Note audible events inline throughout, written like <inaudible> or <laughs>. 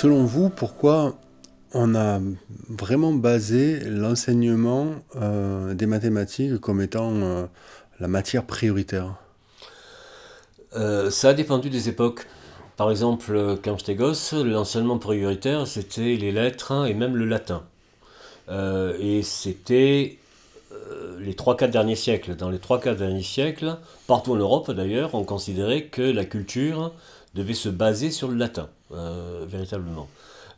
selon vous, pourquoi on a vraiment basé l'enseignement euh, des mathématiques comme étant euh, la matière prioritaire euh, Ça a dépendu des époques. Par exemple, quand j'étais gosse, l'enseignement prioritaire, c'était les lettres et même le latin. et c'était les 3-4 derniers siècles. Dans les 3-4 derniers siècles, partout en Europe d'ailleurs, on considérait que la culture devait se baser sur le latin, euh, véritablement.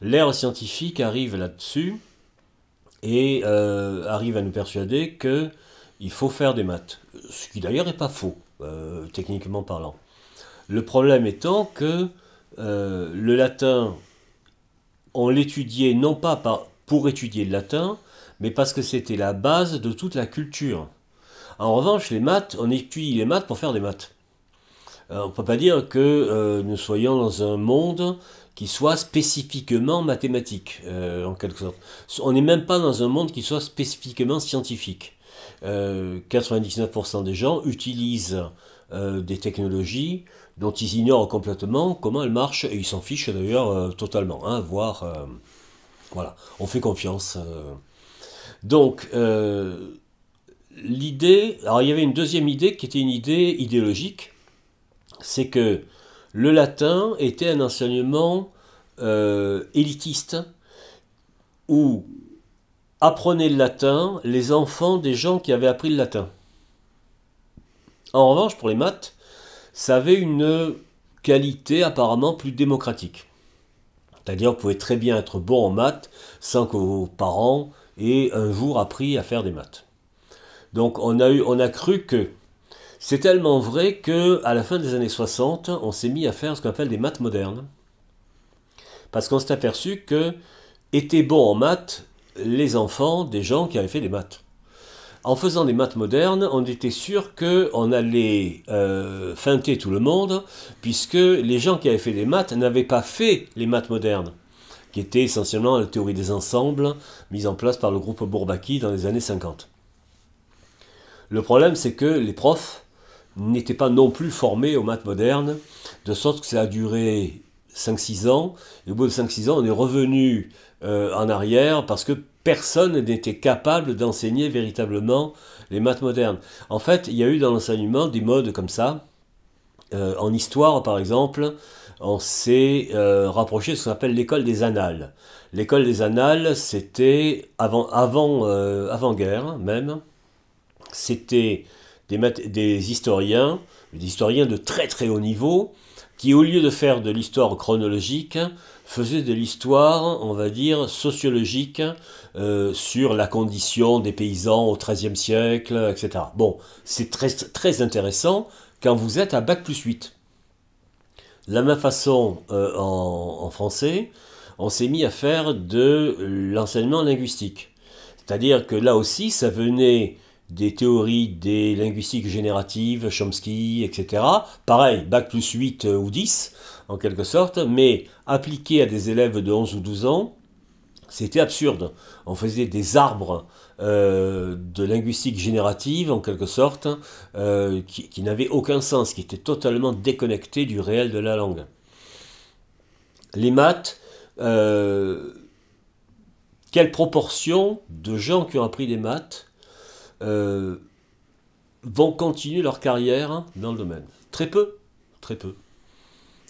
L'ère scientifique arrive là-dessus et euh, arrive à nous persuader que il faut faire des maths, ce qui d'ailleurs n'est pas faux, euh, techniquement parlant. Le problème étant que le latin, on l'étudiait non pas pour étudier le latin, mais parce que c'était la base de toute la culture. En revanche, les maths, on étudie les maths pour faire des maths. Euh, on ne peut pas dire que euh, nous soyons dans un monde qui soit spécifiquement mathématique, euh, en quelque sorte. On n'est même pas dans un monde qui soit spécifiquement scientifique. 99% des gens utilisent des technologies dont ils ignorent complètement comment elles marchent, et ils s'en fichent d'ailleurs totalement, hein, voire... voilà, on fait confiance. Donc, l'idée... Alors, il y avait une deuxième idée qui était une idée idéologique, c'est que le latin était un enseignement euh, élitiste où apprenaient le latin les enfants des gens qui avaient appris le latin. En revanche, pour les maths, ça avait une qualité apparemment plus démocratique. C'est-à-dire, qu'on pouvait très bien être bon en maths sans que vos parents aient un jour appris à faire des maths. Donc, on on a cru que c'est tellement vrai que à la fin des années 60, on s'est mis à faire ce qu'on appelle des maths modernes. Parce qu'on s'est aperçu que étaient bons en maths les enfants des gens qui avaient fait des maths. En faisant des maths modernes, on était sûr qu'on allait euh, feinter tout le monde, puisque les gens qui avaient fait des maths n'avaient pas fait les maths modernes, qui étaient essentiellement la théorie des ensembles mise en place par le groupe Bourbaki dans les années 50. Le problème, c'est que les profs n'étaient pas non plus formés aux maths modernes, de sorte que ça a duré 5-6 ans, et au bout de 5-6 ans, on est revenu euh, en arrière parce que personne n'était capable d'enseigner véritablement les maths modernes. En fait, il y a eu dans l'enseignement des modes comme ça. Euh, en histoire, par exemple, on s'est euh, rapproché de ce qu'on appelle l'école des annales. L'école des annales, c'était avant, avant, avant guerre même, c'était des, historiens, des historiens de très très haut niveau, qui au lieu de faire de l'histoire chronologique, faisaient de l'histoire, on va dire, sociologique euh, sur la condition des paysans au XIIIe siècle, etc. Bon, c'est très, très intéressant quand vous êtes à Bac plus 8. la même façon, euh, en, français, on s'est mis à faire de l'enseignement linguistique. C'est-à-dire que là aussi, ça venait des théories des linguistiques génératives, Chomsky, etc. Pareil, bac plus 8 euh, ou 10, en quelque sorte, mais appliqué à des élèves de 11 ou 12 ans, c'était absurde. On faisait des arbres euh, de linguistique générative, en quelque sorte, euh, qui, n'avaient aucun sens, qui étaient totalement déconnectés du réel de la langue. Les maths, quelle proportion de gens qui ont appris des maths euh, vont continuer leur carrière dans le domaine. Très peu, très peu.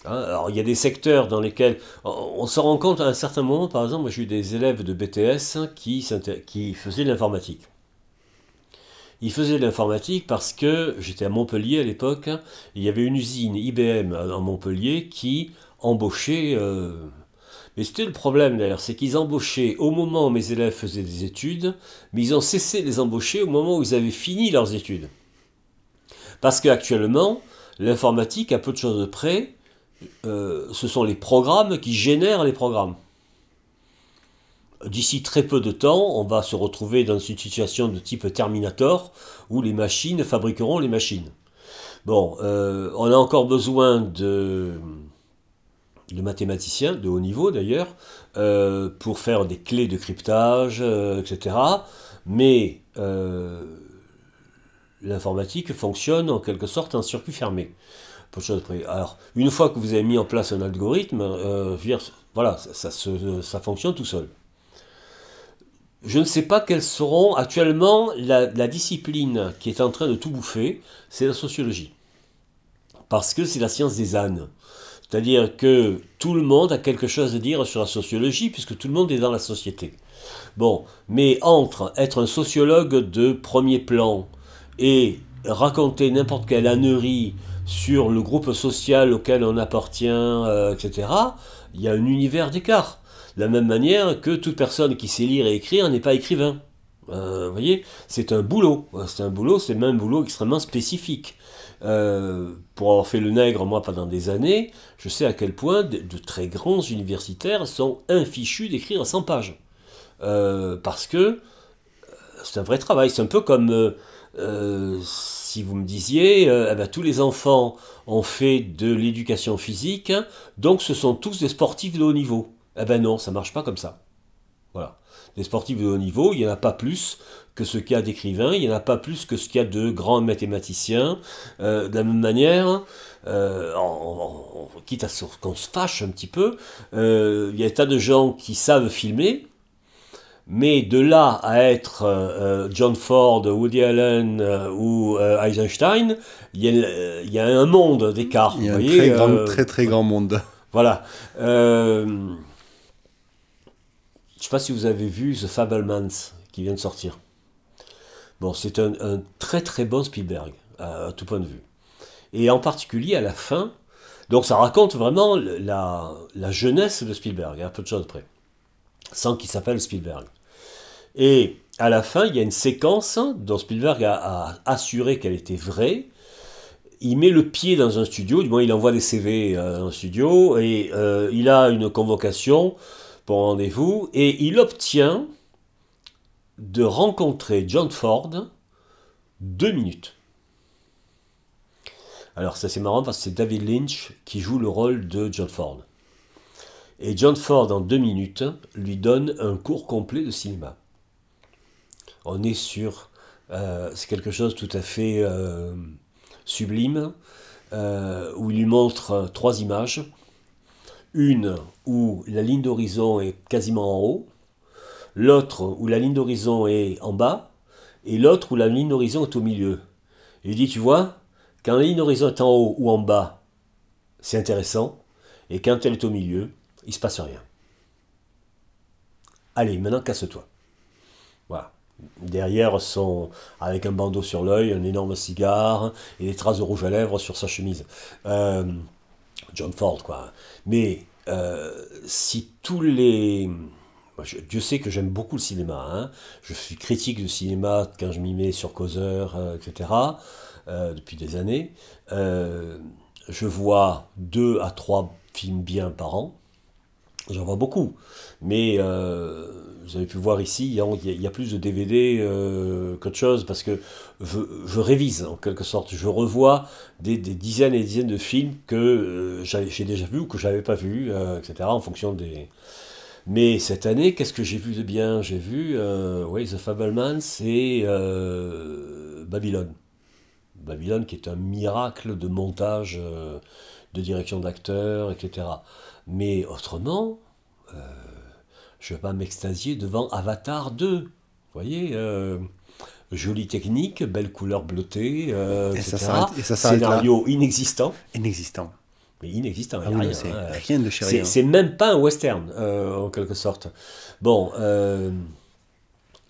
Hein, alors il y a des secteurs dans lesquels on, se rend compte à un certain moment, par exemple, j'ai eu des élèves de BTS qui, faisaient de l'informatique. Ils faisaient de l'informatique parce que j'étais à Montpellier à l'époque, il y avait une usine IBM à Montpellier qui embauchait euh, mais c'était le problème d'ailleurs, c'est qu'ils embauchaient au moment où mes élèves faisaient des études, mais ils ont cessé de les embaucher au moment où ils avaient fini leurs études. Parce qu'actuellement, l'informatique, à peu de choses de près, euh, ce sont les programmes qui génèrent les programmes. D'ici très peu de temps, on va se retrouver dans une situation de type Terminator, où les machines fabriqueront les machines. Bon, euh, on a encore besoin de de mathématiciens de haut niveau d'ailleurs, euh, pour faire des clés de cryptage, euh, etc. Mais euh, l'informatique fonctionne en quelque sorte en circuit fermé. Alors, une fois que vous avez mis en place un algorithme, voilà, ça, fonctionne tout seul. Je ne sais pas quelles seront actuellement la discipline qui est en train de tout bouffer, c'est la sociologie. Parce que c'est la science des ânes. C'est-à-dire que tout le monde a quelque chose à dire sur la sociologie, puisque tout le monde est dans la société. Bon, mais entre être un sociologue de premier plan et raconter n'importe quelle ânerie sur le groupe social auquel on appartient, euh, etc., il y a un univers d'écart. De la même manière que toute personne qui sait lire et écrire n'est pas écrivain. Euh, vous voyez, c'est un boulot. C'est un boulot, c'est même un boulot extrêmement spécifique. Euh, pour avoir fait le nègre, moi, pendant des années, je sais à quel point de, très grands universitaires sont infichus d'écrire 100 pages. Euh, parce que euh, c'est un vrai travail. C'est un peu comme si vous me disiez, eh ben, tous les enfants ont fait de l'éducation physique, donc ce sont tous des sportifs de haut niveau. Eh ben non, ça marche pas comme ça. Les sportifs de haut niveau, il n'y en a pas plus que ce qu'il y a d'écrivains, il n'y en a pas plus que ce qu'il y a de grands mathématiciens. Euh, de la même manière, euh, quitte à ce qu'on se fâche un petit peu, euh, il y a des tas de gens qui savent filmer, mais de là à être John Ford, Woody Allen ou Eisenstein, il y, a un monde d'écart. Il y a un très, très, très grand monde. Voilà. Je ne sais pas si vous avez vu The Fablemans qui vient de sortir. Bon, c'est un, très très bon Spielberg, à, tout point de vue. Et en particulier à la fin, donc ça raconte vraiment la, jeunesse de Spielberg, à hein, peu de choses près, sans qu'il s'appelle Spielberg. Et à la fin, il y a une séquence dont Spielberg a, assuré qu'elle était vraie. Il met le pied dans un studio, du moins il envoie des CV euh, dans un studio, et euh, il a une convocation pour rendez-vous et il obtient de rencontrer John Ford deux minutes. Alors ça c'est marrant parce que c'est David Lynch qui joue le rôle de John Ford. Et John Ford en deux minutes lui donne un cours complet de cinéma. On est sur... Euh, c'est quelque chose tout à fait euh, sublime euh, où il lui montre trois images une où la ligne d'horizon est quasiment en haut, l'autre où la ligne d'horizon est en bas, et l'autre où la ligne d'horizon est au milieu. Il dit, tu vois, quand la ligne d'horizon est en haut ou en bas, c'est intéressant, et quand elle est au milieu, il se passe rien. Allez, maintenant casse-toi. Voilà. Derrière son, avec un bandeau sur l'œil, un énorme cigare et des traces de rouge à lèvres sur sa chemise. Euh, John Ford, quoi. Mais euh, si tous les... Dieu sait que j'aime beaucoup le cinéma. Hein. Je suis critique de cinéma quand je m'y mets sur Causeur, euh, etc., euh, depuis des années. je vois deux à trois films bien par an. J'en vois beaucoup. Mais vous avez pu voir ici, il y a, plus de DVD euh, qu'autre chose, parce que je, révise en quelque sorte, je revois des, dizaines et des dizaines de films que euh, j'ai déjà vus ou que je n'avais pas vus, euh, etc., en fonction des... Mais cette année, qu'est-ce que j'ai vu de bien J'ai vu, The Fableman, c'est Babylone. Babylone qui est un miracle de montage, de direction d'acteurs, etc. Mais autrement je ne vais pas m'extasier devant Avatar 2. Vous voyez euh, Jolie technique, belle couleur bleutée, euh, et, etc. Ça Scénario inexistant. Inexistant. Mais inexistant, ah hein. rien, de chéri. Hein. C'est même pas un western, euh, en quelque sorte. Bon,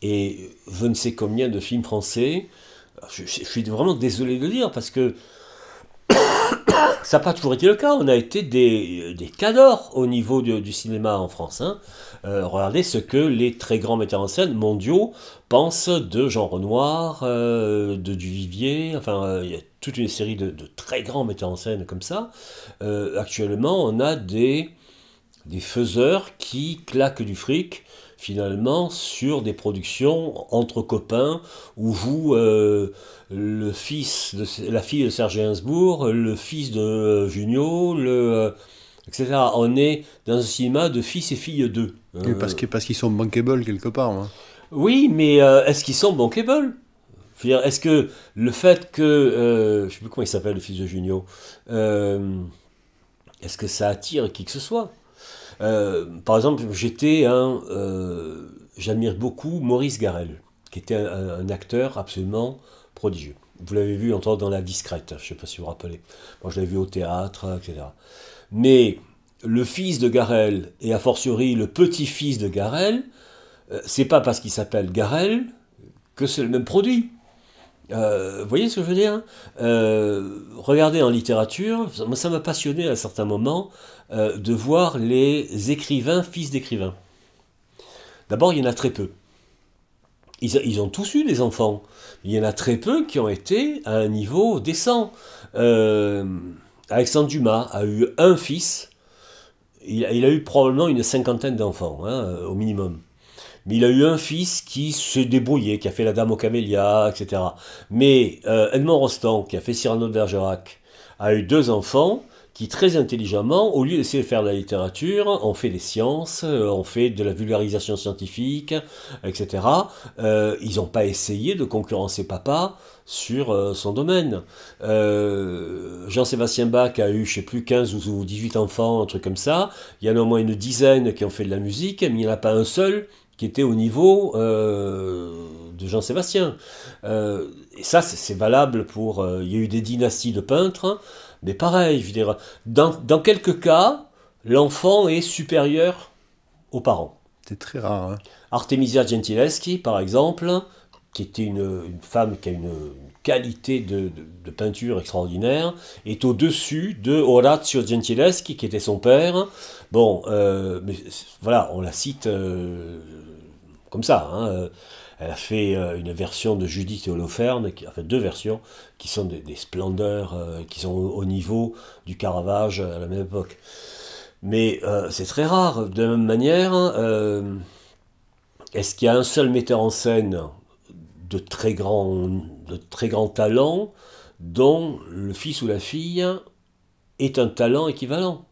et je ne sais combien de films français, je, je, suis vraiment désolé de le dire, parce que ça n'a pas toujours été le cas. On a été des, cadors au niveau du cinéma en France. Hein. Euh, regardez ce que les très grands metteurs en scène mondiaux pensent de Jean Renoir, euh, de Duvivier. Enfin, euh, il y a toute une série de, très grands metteurs en scène comme ça. actuellement, on a des faiseurs qui claquent du fric finalement sur des productions entre copains où vous, euh, le fils de la fille de Serge Gainsbourg, le fils de euh, Junio, euh, etc. On est dans un cinéma de fils et filles d'eux. Hein. parce qu'ils sont bankable quelque part. Hein. Oui, mais est-ce qu'ils sont bankable est-ce que le fait que je ne sais plus comment il s'appelle le fils de Junio, est-ce que ça attire qui que ce soit euh, par exemple, j'étais un. Euh, j'admire beaucoup Maurice Garel, qui était un, acteur absolument prodigieux. Vous l'avez vu entendre dans La Discrète, je ne sais pas si vous vous rappelez. Moi, je l'ai vu au théâtre, etc. Mais le fils de Garel, et a fortiori le petit-fils de Garel, euh, c'est pas parce qu'il s'appelle Garel que c'est le même produit. Euh, vous voyez ce que je veux dire hein euh, Regardez en littérature, ça m'a passionné à certains moments moment, euh, de voir les écrivains fils d'écrivains. D'abord, il y en a très peu. Ils, ont tous eu des enfants. Il y en a très peu qui ont été à un niveau décent. Alexandre Dumas a eu un fils. Il, a eu probablement une cinquantaine d'enfants, hein, au minimum mais il a eu un fils qui s'est débrouillé, qui a fait La Dame aux Camélias, etc. Mais euh, Edmond Rostand, qui a fait Cyrano de Bergerac, a eu deux enfants qui très intelligemment, au lieu d'essayer de faire de la littérature, ont fait des sciences, euh, ont fait de la vulgarisation scientifique, etc. Euh, ils n'ont pas essayé de concurrencer papa sur son domaine. Jean-Sébastien Bach a eu, je ne sais plus, 15 ou 18 enfants, un truc comme ça. Il y en a au moins une dizaine qui ont fait de la musique, mais il n'y en a pas un seul qui était au niveau euh, de Jean-Sébastien. Euh, et ça, c'est valable pour... Euh, il y a eu des dynasties de peintres, hein. mais pareil, je veux dire, dans, dans quelques cas, l'enfant est supérieur aux parents. C'est très rare. Hein. Artemisia Gentileschi, par exemple, qui était une, femme qui a une, qualité de, peinture extraordinaire, est au-dessus de Horatio Gentileschi, qui était son père, Bon, euh, voilà, on la cite euh, comme ça. Hein, euh, elle a fait une version de Judith et Holoferne, qui, fait deux versions, qui sont des, splendeurs, qui sont au, niveau du Caravage à la même époque. Mais c'est très rare. De la même manière, hein, est-ce qu'il y a un seul metteur en scène de très grand, de très grand talent dont le fils ou la fille est un talent équivalent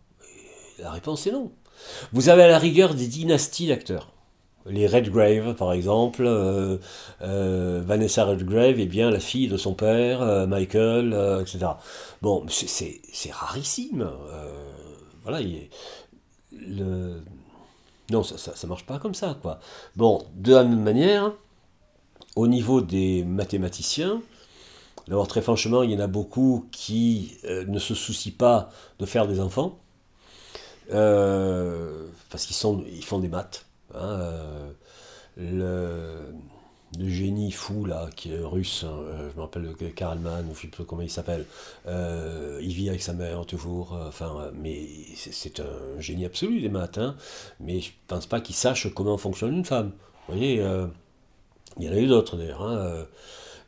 la réponse est non. Vous avez à la rigueur des dynasties d'acteurs. Les Redgrave, par exemple, euh, euh, Vanessa Redgrave est bien la fille de son père, euh, Michael, etc. Bon, c'est rarissime. voilà, Non, ça, ne marche pas comme ça, quoi. Bon, de la même manière, au niveau des mathématiciens, alors très franchement, il y en a beaucoup qui ne se soucient pas de faire des enfants euh, parce qu'ils ils font des maths. Hein, euh, le, génie fou là, qui est russe, hein, euh, je me rappelle Karlman, ou je sais pas comment il s'appelle, il vit avec sa mère toujours, enfin, mais c'est un génie absolu des maths, hein. mais je ne pense pas qu'il sache comment fonctionne une femme. Vous voyez, il y en a eu d'autres d'ailleurs.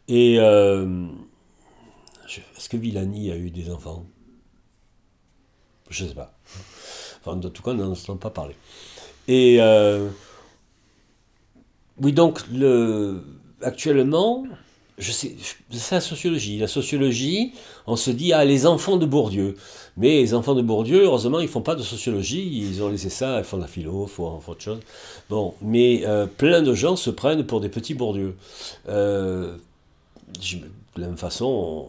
et est-ce que Villani a eu des enfants Je ne sais pas. Enfin, en tout cas, on n'en a pas parlé. Et euh, oui, donc, le, actuellement, je sais, c'est la sociologie. La sociologie, on se dit, ah, les enfants de Bourdieu. Mais les enfants de Bourdieu, heureusement, ils ne font pas de sociologie, ils ont laissé ça, ils font de la philo, ils font, autre chose. Bon, mais euh, plein de gens se prennent pour des petits Bourdieu. Euh, de la même façon,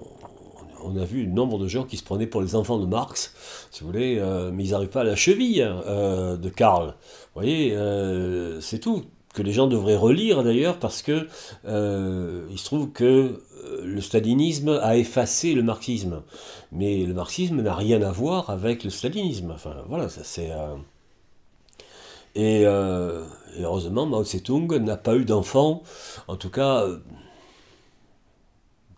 on a vu le nombre de gens qui se prenaient pour les enfants de Marx, si vous voulez, euh, mais ils n'arrivent pas à la cheville hein, euh, de Karl. Vous voyez, euh, c'est tout que les gens devraient relire d'ailleurs parce que il se trouve que le stalinisme a effacé le marxisme, mais le marxisme n'a rien à voir avec le stalinisme. Enfin voilà, ça c'est et, heureusement Mao Zedong n'a pas eu d'enfant, en tout cas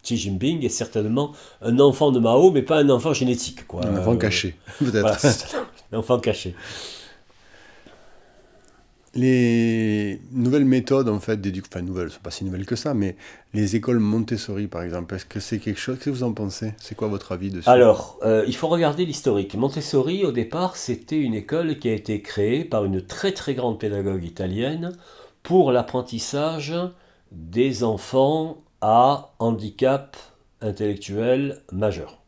Xi Jinping est certainement un enfant de Mao, mais pas un enfant génétique. Quoi. Un enfant euh, caché, <laughs> peut-être. un enfant caché. Les nouvelles méthodes, en fait, enfin nouvelles, n'est pas si nouvelles que ça, mais les écoles Montessori, par exemple, est-ce que c'est quelque chose, que vous en pensez C'est quoi votre avis dessus Alors, euh, il faut regarder l'historique. Montessori, au départ, c'était une école qui a été créée par une très très grande pédagogue italienne pour l'apprentissage des enfants à handicap intellectuel majeur.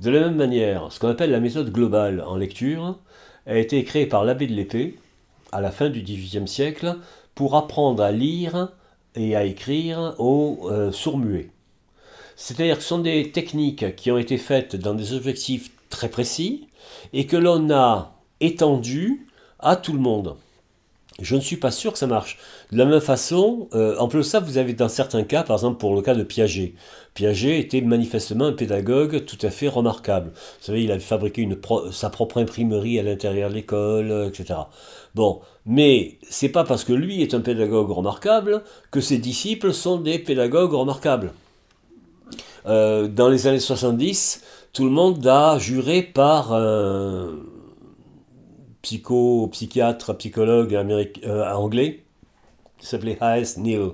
De la même manière, ce qu'on appelle la méthode globale en lecture a été créée par l'abbé de l'épée à la fin du XVIIIe siècle pour apprendre à lire et à écrire aux euh, sourds-muets. C'est-à-dire que ce sont des techniques qui ont été faites dans des objectifs très précis et que l'on a étendues à tout le monde. Je ne suis pas sûr que ça marche. De la même façon, euh, en plus de ça, vous avez dans certains cas, par exemple pour le cas de Piaget. Piaget était manifestement un pédagogue tout à fait remarquable. Vous savez, il avait fabriqué sa propre imprimerie à l'intérieur de l'école, euh, etc. Bon, mais c'est pas parce que lui est un pédagogue remarquable que ses disciples sont des pédagogues remarquables. Euh, dans les années 70, tout le monde a juré par psycho, psychiatre, psychologue euh, anglais, Il s'appelait Hayes Neal,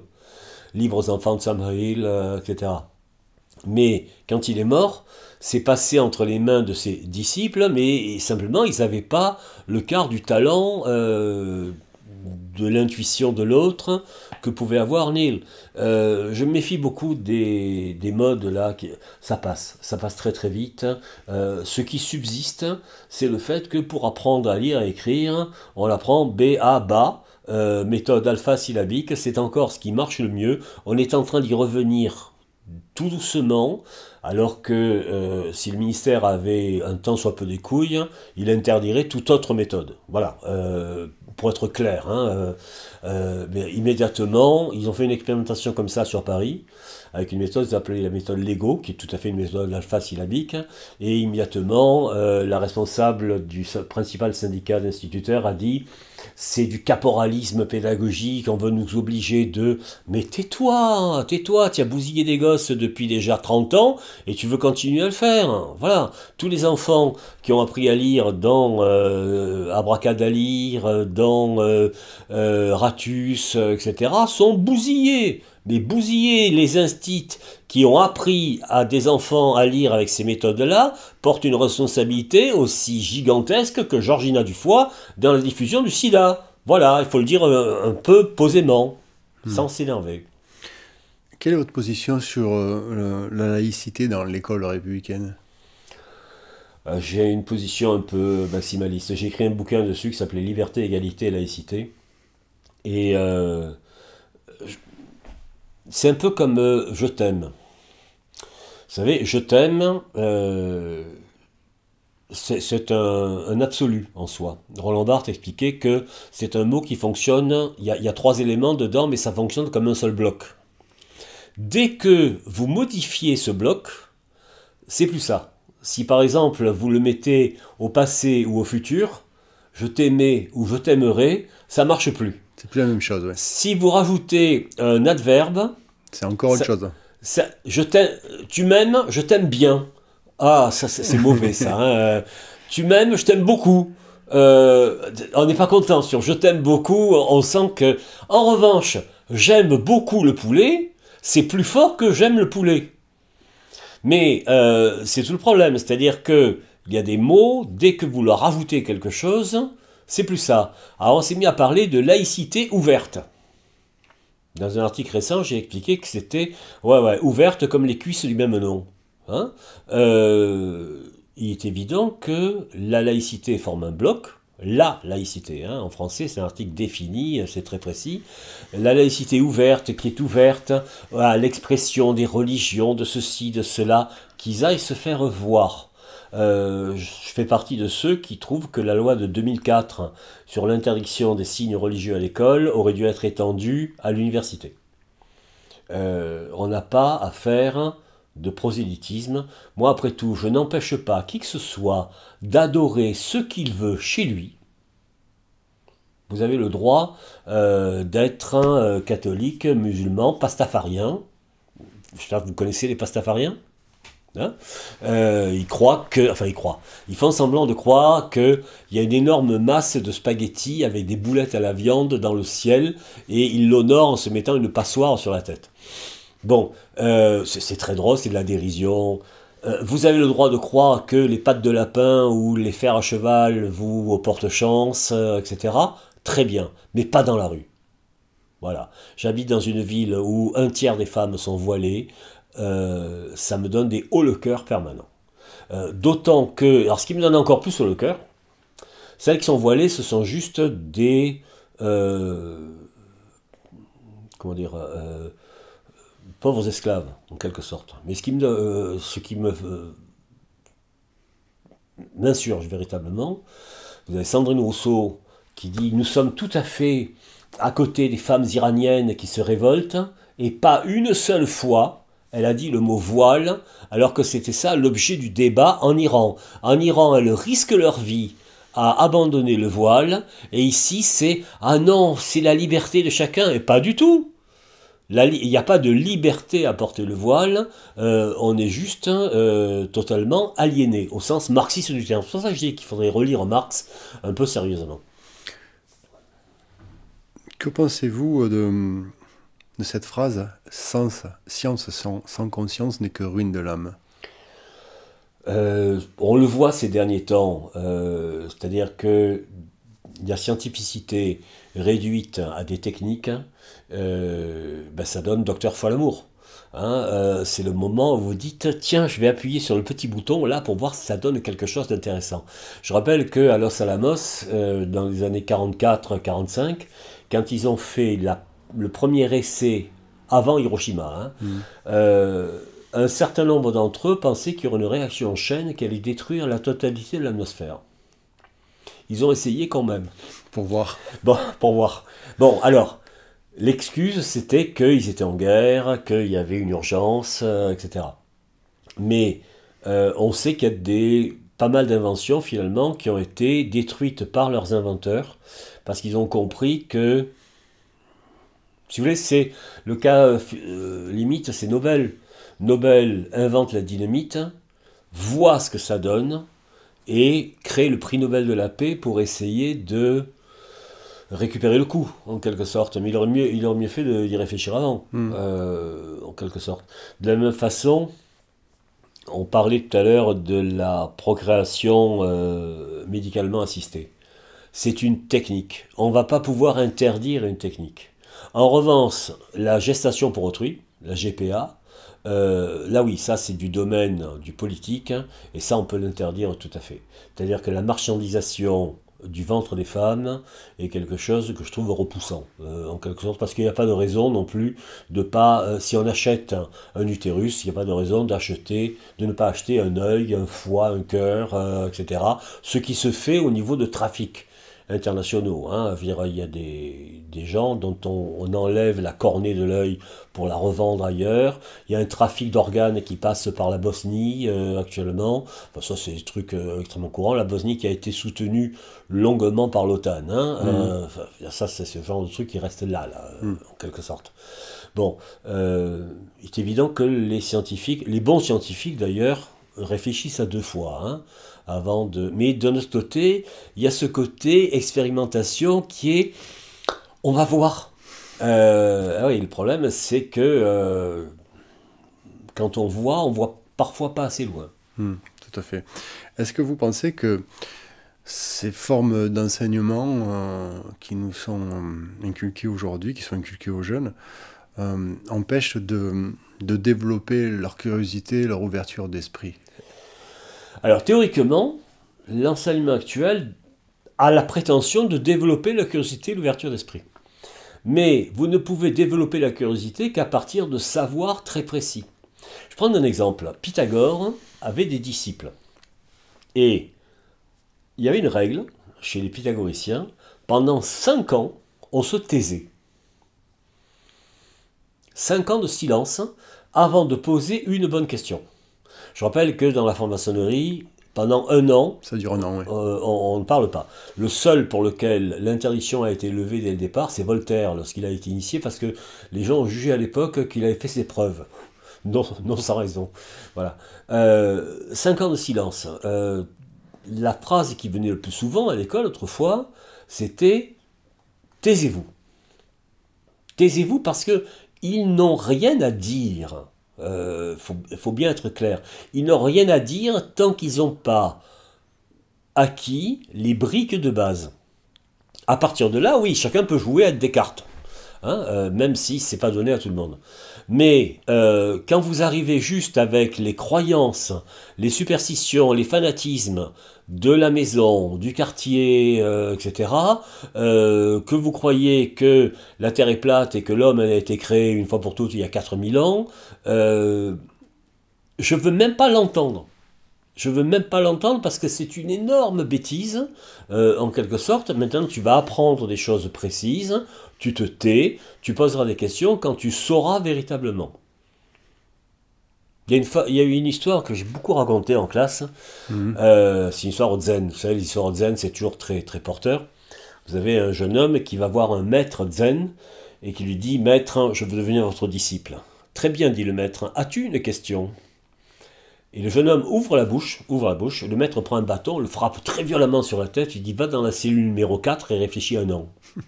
Livre aux enfants de Sam euh, etc. Mais quand il est mort, c'est passé entre les mains de ses disciples, mais simplement ils n'avaient pas le quart du talent, euh, de l'intuition de l'autre, que pouvait avoir Neil. Euh, je me méfie beaucoup des, modes là. Qui, ça passe, ça passe très très vite. Euh, ce qui subsiste, c'est le fait que pour apprendre à lire et écrire, on apprend B A BA. Euh, méthode alpha syllabique, c'est encore ce qui marche le mieux. On est en train d'y revenir tout doucement, alors que si le ministère avait un temps soit peu des couilles, il interdirait toute autre méthode. Voilà pour être clair, hein, euh, euh, immédiatement, ils ont fait une expérimentation comme ça sur Paris avec une méthode appelée la méthode Lego, qui est tout à fait une méthode alpha-syllabique. Et immédiatement, euh, la responsable du principal syndicat d'instituteurs a dit c'est du caporalisme pédagogique, on veut nous obliger de mais tais-toi, tais-toi, tu as bousillé des gosses depuis déjà 30 ans et tu veux continuer à le faire. Voilà, tous les enfants qui ont appris à lire dans euh, Abracadalir, dans euh, Ratus, etc., sont bousillés. Les bousiller les instits qui ont appris à des enfants à lire avec ces méthodes-là portent une responsabilité aussi gigantesque que Georgina Dufoy dans la diffusion du sida. Voilà, il faut le dire euh, un, peu posément, hmm. sans s'énerver. Quelle est votre position sur euh, la laïcité dans l'école républicaine euh, J'ai une position un peu maximaliste. J'ai écrit un bouquin dessus qui s'appelait Liberté, égalité laïcité. Et c'est un peu comme euh, je t'aime. Vous savez, je t'aime, euh, c'est un, absolu en soi. Roland Barthes expliquait que c'est un mot qui fonctionne, il y, a, trois éléments dedans, mais ça fonctionne comme un seul bloc. Dès que vous modifiez ce bloc, c'est plus ça. Si par exemple vous le mettez au passé ou au futur, je t'aimais ou je t'aimerai, ça marche plus. C'est plus la même chose, Si vous rajoutez un adverbe, c'est encore autre chose. tu m'aimes, je t'aime bien. Ah, ça c'est mauvais ça. Hein, euh, tu m'aimes, je t'aime beaucoup. Euh, on n'est pas content sur je t'aime beaucoup. On sent que, en revanche, j'aime beaucoup le poulet. C'est plus fort que j'aime le poulet. Mais euh, c'est tout le problème, c'est-à-dire que il y a des mots dès que vous leur ajoutez quelque chose, c'est plus ça. Alors on s'est mis à parler de laïcité ouverte. Dans un article récent, j'ai expliqué que c'était ouverte comme les cuisses du même nom. Hein. Euh, il est évident que la laïcité forme un bloc, la laïcité. Hein, en français, c'est un article défini, c'est très précis. La laïcité ouverte, qui est ouverte à l'expression des religions, de ceci, de cela, qu'ils aillent se faire voir. Euh, je fais partie de ceux qui trouvent que la loi de 2004 sur l'interdiction des signes religieux à l'école aurait dû être étendue à l'université. Euh, on n'a pas à faire de prosélytisme. Moi, après tout, je n'empêche pas qui que ce soit d'adorer ce qu'il veut chez lui. Vous avez le droit euh, d'être un catholique, musulman, pastafarien. que vous connaissez les pastafariens. Hein euh, ils que, enfin font semblant de croire qu'il y a une énorme masse de spaghettis avec des boulettes à la viande dans le ciel et ils l'honorent en se mettant une passoire sur la tête. Bon, euh, c'est très drôle, c'est de la dérision. Euh, vous avez le droit de croire que les pattes de lapin ou les fers à cheval vous portent chance, euh, etc. Très bien, mais pas dans la rue. Voilà. J'habite dans une ville où un tiers des femmes sont voilées, euh, ça me donne des hauts le cœur permanents. Euh, d'autant que, alors ce qui me donne encore plus haut le cœur, celles qui sont voilées, ce sont juste des, euh, comment dire, pauvres esclaves, en quelque sorte. Mais ce qui me, ce qui me m'insurge véritablement, vous avez Sandrine Rousseau qui dit Nous sommes tout à fait à côté des femmes iraniennes qui se révoltent, et pas une seule fois elle a dit le mot voile, alors que c'était ça l'objet du débat en Iran. En Iran, elles risquent leur vie à abandonner le voile, et ici c'est ah non, c'est la liberté de chacun, et pas du tout. il n'y a pas de liberté à porter le voile, euh, on est juste euh, totalement aliéné, au sens marxiste du terme. C'est pour ça que je dis qu'il faudrait relire Marx un peu sérieusement. Que pensez-vous euh, de, de cette phrase sans science sans, conscience n'est que ruine de l'âme euh, On le voit ces derniers temps, euh, c'est-à-dire que la scientificité réduite à des techniques, euh, ben, ça donne Docteur Follamour. Hein, c'est le moment où vous dites tiens je vais appuyer sur le petit bouton là pour voir si ça donne quelque chose d'intéressant. Je rappelle que à Los Alamos dans les années 44-45 quand ils ont fait la le premier essai avant Hiroshima, hein. mm. euh, un certain nombre d'entre eux pensaient qu'il y aurait une réaction en chaîne qui allait détruire la totalité de l'atmosphère. Ils ont essayé quand même. Pour voir. Bon, pour voir. Bon, alors, l'excuse, c'était qu'ils étaient en guerre, qu'il y avait une urgence, euh, etc. Mais euh, on sait qu'il y a des, pas mal d'inventions, finalement, qui ont été détruites par leurs inventeurs, parce qu'ils ont compris que si vous voulez, c'est le cas euh, euh, limite, c'est Nobel. Nobel invente la dynamite, voit ce que ça donne et crée le prix Nobel de la paix pour essayer de récupérer le coup, en quelque sorte. Mais il aurait mieux, fait d'y réfléchir avant, hmm. euh, en quelque sorte. De la même façon, on parlait tout à l'heure de la procréation médicalement assistée. C'est une technique. On ne va pas pouvoir interdire une technique. En revanche, la gestation pour autrui, la GPA, euh, là oui, ça c'est du domaine du politique, hein, et ça on peut l'interdire tout à fait. C'est-à-dire que la marchandisation du ventre des femmes est quelque chose que je trouve repoussant, euh, en quelque sorte, parce qu'il n'y a pas de raison non plus de pas, euh, si on achète un, utérus, il n'y a pas de raison d'acheter, de ne pas acheter un œil, un foie, un cœur, etc. Ce qui se fait au niveau de trafic internationaux. Hein. il y a des, gens dont on, enlève la cornée de l'œil pour la revendre ailleurs. Il y a un trafic d'organes qui passe par la Bosnie euh, actuellement. Enfin, ça, c'est des trucs euh, extrêmement courants. La Bosnie qui a été soutenue longuement par l'OTAN. Hein. Mm. Euh, ça, c'est ce genre de truc qui reste là, mm. en quelque sorte. Bon, il est évident que les scientifiques, les bons scientifiques d'ailleurs, réfléchissent à deux fois. Hein avant de. Mais de notre côté, il y a ce côté expérimentation qui est on va voir. Euh, ah oui, le problème, c'est que euh, quand on voit, on voit parfois pas assez loin. Hmm, tout à fait. Est-ce que vous pensez que ces formes d'enseignement euh, qui nous sont inculquées aujourd'hui, qui sont inculquées aux jeunes, empêchent de développer leur curiosité, leur ouverture d'esprit alors théoriquement, l'enseignement actuel a la prétention de développer la curiosité et l'ouverture d'esprit. Mais vous ne pouvez développer la curiosité qu'à partir de savoirs très précis. Je prends un exemple. Pythagore avait des disciples. Et il y avait une règle chez les pythagoriciens. Pendant cinq ans, on se taisait. Cinq ans de silence avant de poser une bonne question. Je rappelle que dans la franc-maçonnerie, pendant un an, Ça dure an euh, on, ne parle pas. Le seul pour lequel l'interdiction a été levée dès le départ, c'est Voltaire, lorsqu'il a été initié, parce que les gens ont jugé à l'époque qu'il avait fait ses preuves. <laughs> Non, non sans raison. Voilà. Euh, cinq ans de silence. Euh, la phrase qui venait le plus souvent à l'école autrefois, c'était Taisez-vous. Taisez-vous parce que ils n'ont rien à dire. Il euh, faut, bien être clair. Ils n'ont rien à dire tant qu'ils n'ont pas acquis les briques de base. À partir de là, oui, chacun peut jouer à des cartes. Hein, euh, même si c'est pas donné à tout le monde. Mais euh, quand vous arrivez juste avec les croyances, les superstitions, les fanatismes de la maison, du quartier, etc., que vous croyez que la Terre est plate et que l'homme a été créé une fois pour toutes il y a 4000 ans, je euh, je veux même pas l'entendre. Je veux même pas l'entendre parce que c'est une énorme bêtise, euh, en quelque sorte. Maintenant, tu vas apprendre des choses précises, tu te tais, tu poseras des questions quand tu sauras véritablement. Il y, a une eu une histoire que j'ai beaucoup racontée en classe. Mhm. Euh, c'est une histoire au zen. Vous savez, l'histoire au zen, c'est toujours très, très porteur. Vous avez un jeune homme qui va voir un maître zen et qui lui dit Maître, je veux devenir votre disciple. Très bien, dit le maître. As-tu une question Et le jeune homme ouvre la bouche, ouvre la bouche. Le maître prend un bâton, le frappe très violemment sur la tête. Il dit Va dans la cellule numéro 4 et réfléchis un an. <laughs>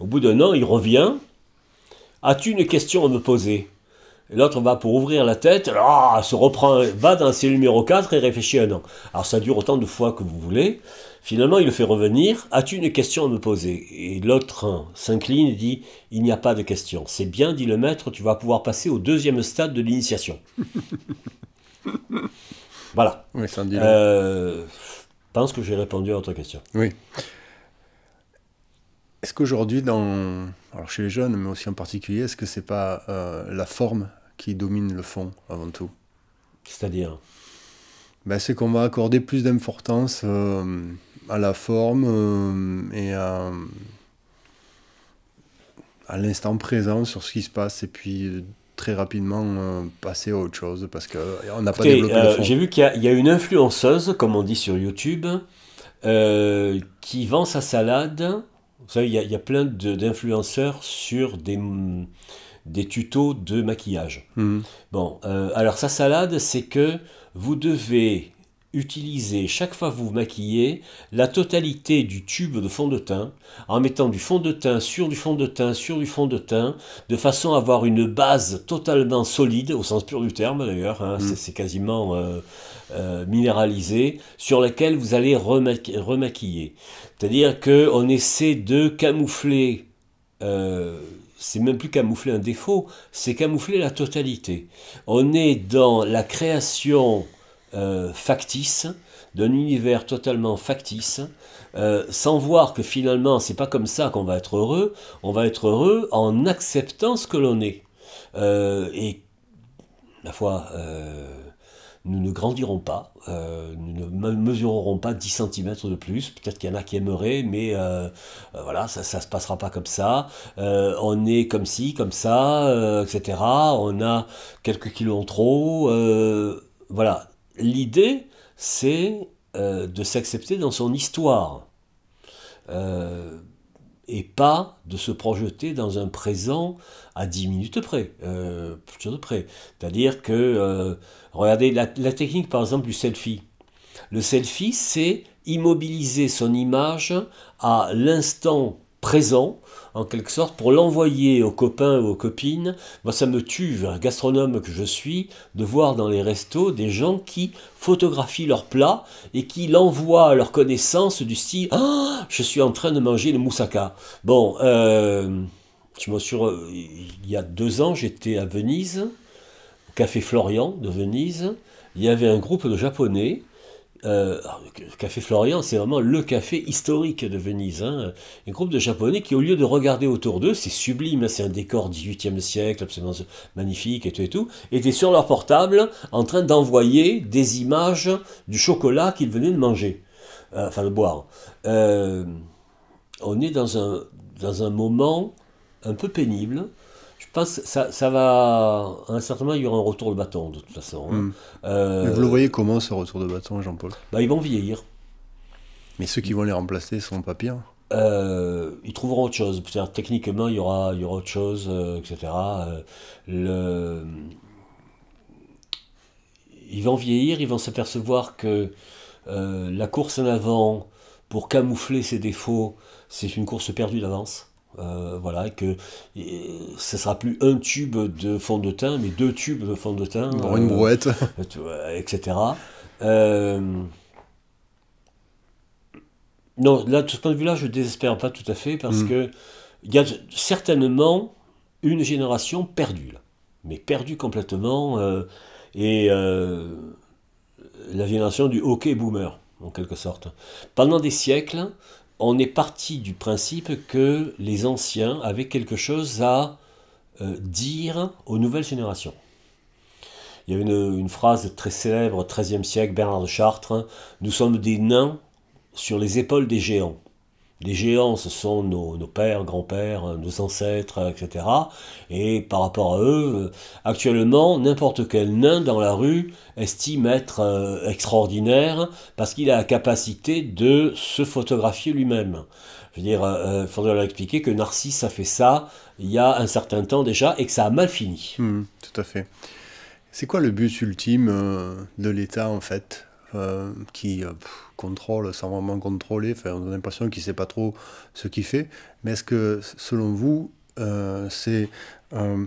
Au bout d'un an, il revient. As-tu une question à me poser L'autre va pour ouvrir la tête, ah, se reprend, va dans la cellule numéro 4 et réfléchis un an. Alors ça dure autant de fois que vous voulez. Finalement, il le fait revenir. As-tu une question à me poser Et l'autre hein, s'incline et dit Il n'y a pas de question. C'est bien, dit le maître, tu vas pouvoir passer au deuxième stade de l'initiation. <laughs> voilà. Oui, ça euh, pense que j'ai répondu à votre question. Oui. Est-ce qu'aujourd'hui, dans... Alors, chez les jeunes, mais aussi en particulier, est-ce que c'est pas euh, la forme qui domine le fond avant tout C'est-à-dire ben, C'est qu'on va accorder plus d'importance. Euh, à la forme euh, et à, l'instant présent sur ce qui se passe et puis euh, très rapidement euh, passer à autre chose parce qu'on n'a pas développé euh, J'ai vu qu'il y, a une influenceuse, comme on dit sur YouTube, qui vend sa salade. Vous savez, il y, a, plein d'influenceurs sur des, des tutos de maquillage. Mhm. Bon, alors sa salade, c'est que vous devez utilisez chaque fois que vous maquillez la totalité du tube de fond de teint en mettant du fond de teint sur du fond de teint sur du fond de teint de façon à avoir une base totalement solide au sens pur du terme d'ailleurs hein, mm. c'est quasiment euh, euh, minéralisé sur laquelle vous allez remaquiller c'est-à-dire que on essaie de camoufler euh, c'est même plus camoufler un défaut, c'est camoufler la totalité. On est dans la création euh, factice, d'un univers totalement factice, euh, sans voir que finalement c'est pas comme ça qu'on va être heureux, on va être heureux en acceptant ce que l'on est. Euh, et la foi, nous ne grandirons pas, nous ne mesurerons pas 10 cm de plus, peut-être qu'il y en a qui aimeraient, mais voilà, ça ne se passera pas comme ça, on est comme ci, comme ça, etc., on a quelques kilos en trop, voilà, l'idée, c'est euh, de s'accepter dans son histoire. Euh, et pas de se projeter dans un présent à 10 minutes près, euh, de près. C'est-à-dire que, regardez, la, la technique par exemple du selfie. Le selfie, c'est immobiliser son image à l'instant présent, en quelque sorte, pour l'envoyer aux copains ou aux copines. Moi, ça me tue, un gastronome que je suis, de voir dans les restos des gens qui photographient leur plat et qui l'envoient à leurs connaissances du style Ah, je suis en train de manger le moussaka. Bon, euh, je Il y a deux ans, j'étais à Venise, au Café Florian de Venise. Il y avait un groupe de Japonais euh, ah, café Florian, c'est vraiment le café historique de Venise. Hein. Un groupe de Japonais qui, au lieu de regarder autour d'eux, c'est sublime, hein, c'est un décor 18e siècle, absolument magnifique et tout et tout, étaient sur leur portable en train d'envoyer des images du chocolat qu'ils venaient de manger, euh, enfin de boire. Euh, on est dans un, dans un moment un peu pénible ça, ça va. Un certain moment, il y aura un retour de bâton, de toute façon. Hein. Hmm. Euh, Vous le voyez comment ce retour de bâton, Jean-Paul bah, Ils vont vieillir. Mais ceux qui vont les remplacer ne seront pas pires euh, ils trouveront autre chose. Techniquement, il y aura, il y aura autre chose, euh, etc. le... Ils vont vieillir, ils vont s'apercevoir que la course en avant, pour camoufler ses défauts, c'est une course perdue d'avance. Euh, voilà, que ce sera plus un tube de fond de teint, mais deux tubes de fond de teint. une euh, brouette. <laughs> etc. Euh, non, là, de ce point de vue-là, je désespère pas tout à fait, parce mm. que il y a certainement une génération perdue, mais perdue complètement, et la génération du hockey boomer, en quelque sorte. Pendant des siècles, on est parti du principe que les anciens avaient quelque chose à euh, dire aux nouvelles générations. Il y avait une, phrase très célèbre, au XIIIe siècle, Bernard de Chartres, hein, Nous sommes des nains sur les épaules des géants. Les géants, ce sont nos, pères, grands-pères, euh, nos ancêtres, euh, etc. Et par rapport à eux, euh, actuellement, n'importe quel nain dans la rue estime être extraordinaire parce qu'il a la capacité de se photographier lui-même. Je veux dire, il faudrait leur expliquer que Narcisse a fait ça il y a un certain temps déjà et que ça a mal fini. Hmm, tout à fait. C'est quoi le but ultime de l'État, en fait, qui contrôle sans vraiment contrôler. on a l'impression qu'il ne sait pas trop ce qu'il fait. Mais est-ce que, selon vous, euh, c'est euh,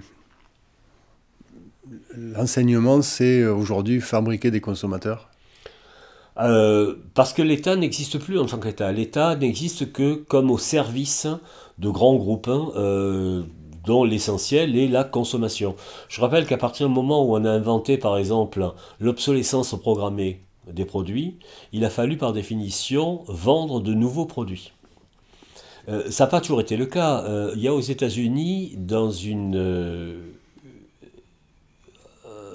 l'enseignement, c'est euh, aujourd'hui fabriquer des consommateurs parce que l'État n'existe plus en tant qu'État. L'État n'existe que comme au service de grands groupes hein, dont l'essentiel est la consommation. Je rappelle qu'à partir du moment où on a inventé par exemple l'obsolescence programmée, des produits, il a fallu par définition vendre de nouveaux produits. Euh, ça n'a pas toujours été le cas. Euh, il y a aux États-Unis, dans une, euh,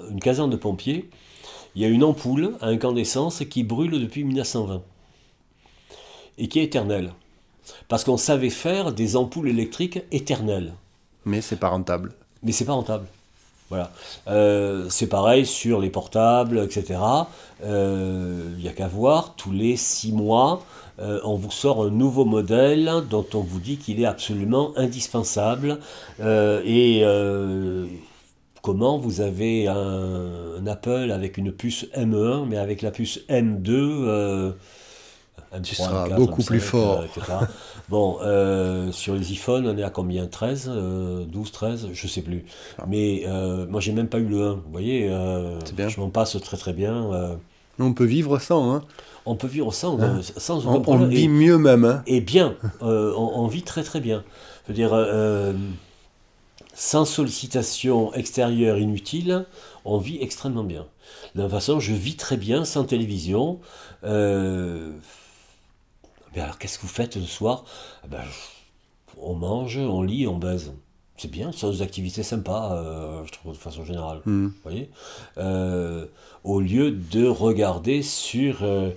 une caserne de pompiers, il y a une ampoule à incandescence qui brûle depuis 1920 et qui est éternelle. Parce qu'on savait faire des ampoules électriques éternelles. Mais c'est pas rentable. Mais c'est pas rentable. Voilà. Euh, c'est pareil sur les portables, etc. Il n'y a qu'à voir, tous les six mois, euh, on vous sort un nouveau modèle dont on vous dit qu'il est absolument indispensable. Euh, et comment vous avez un, un, Apple avec une puce M1, mais avec la puce M2 tu beaucoup plus fort. Bon, euh, sur les iPhones, on est à combien 13 12, 13 Je sais plus. Ah. Mais euh, moi, j'ai même pas eu le 1. Vous voyez, euh, je m'en passe très très bien. On peut vivre sans. Hein. On peut vivre sans. Hein. sans on, vit mieux même. Et hein. eh bien, on, vit très très bien. Je veux dire, sans sollicitation extérieure inutile, on vit extrêmement bien. De toute façon, je vis très bien sans télévision. Euh, alors, qu'est-ce que vous faites le soir ah ben, On mange, on lit, on baise. C'est bien, ce sont des activités sympas, euh, je trouve, de façon générale. Hmm. voyez euh, au lieu de regarder sur euh,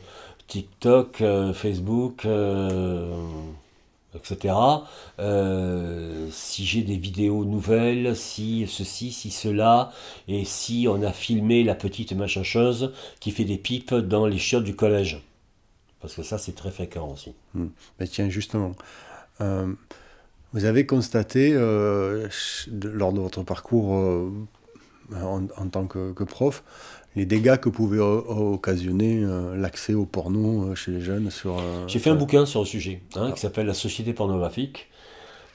TikTok, Facebook, etc. si j'ai des vidéos nouvelles, si ceci, si cela, et si on a filmé la petite machin chose qui fait des pipes dans les chiottes du collège. Parce que ça, c'est très fréquent aussi. Hmm. Mais tiens, justement, euh, vous avez constaté euh, lors de votre parcours euh, en, tant que, prof, les dégâts que pouvait occasionner l'accès au porno chez les jeunes sur. J'ai fait un bouquin sur le sujet hein, qui ah. s'appelle La société pornographique.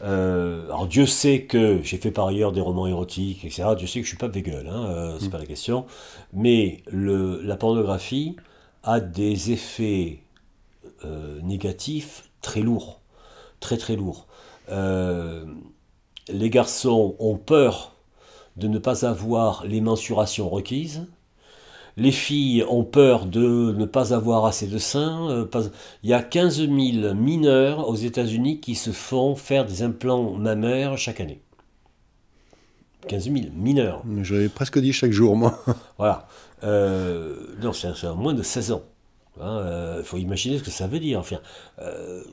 alors Dieu sait que j'ai fait par ailleurs des romans érotiques, etc. Dieu sait que je suis pas bégueule, hein, c'est hmm. pas la question. Mais le, la pornographie a des effets euh, négatif très lourd. Très très lourd. Euh, les garçons ont peur de ne pas avoir les mensurations requises. Les filles ont peur de ne pas avoir assez de seins. Euh, Il y a 15 000 mineurs aux États-Unis qui se font faire des implants mammaires chaque année. 15 000 mineurs. J'avais presque dit chaque jour, moi. Voilà. non, c'est moins de 16 ans. Il hein, euh, faut imaginer ce que ça veut dire. Euh,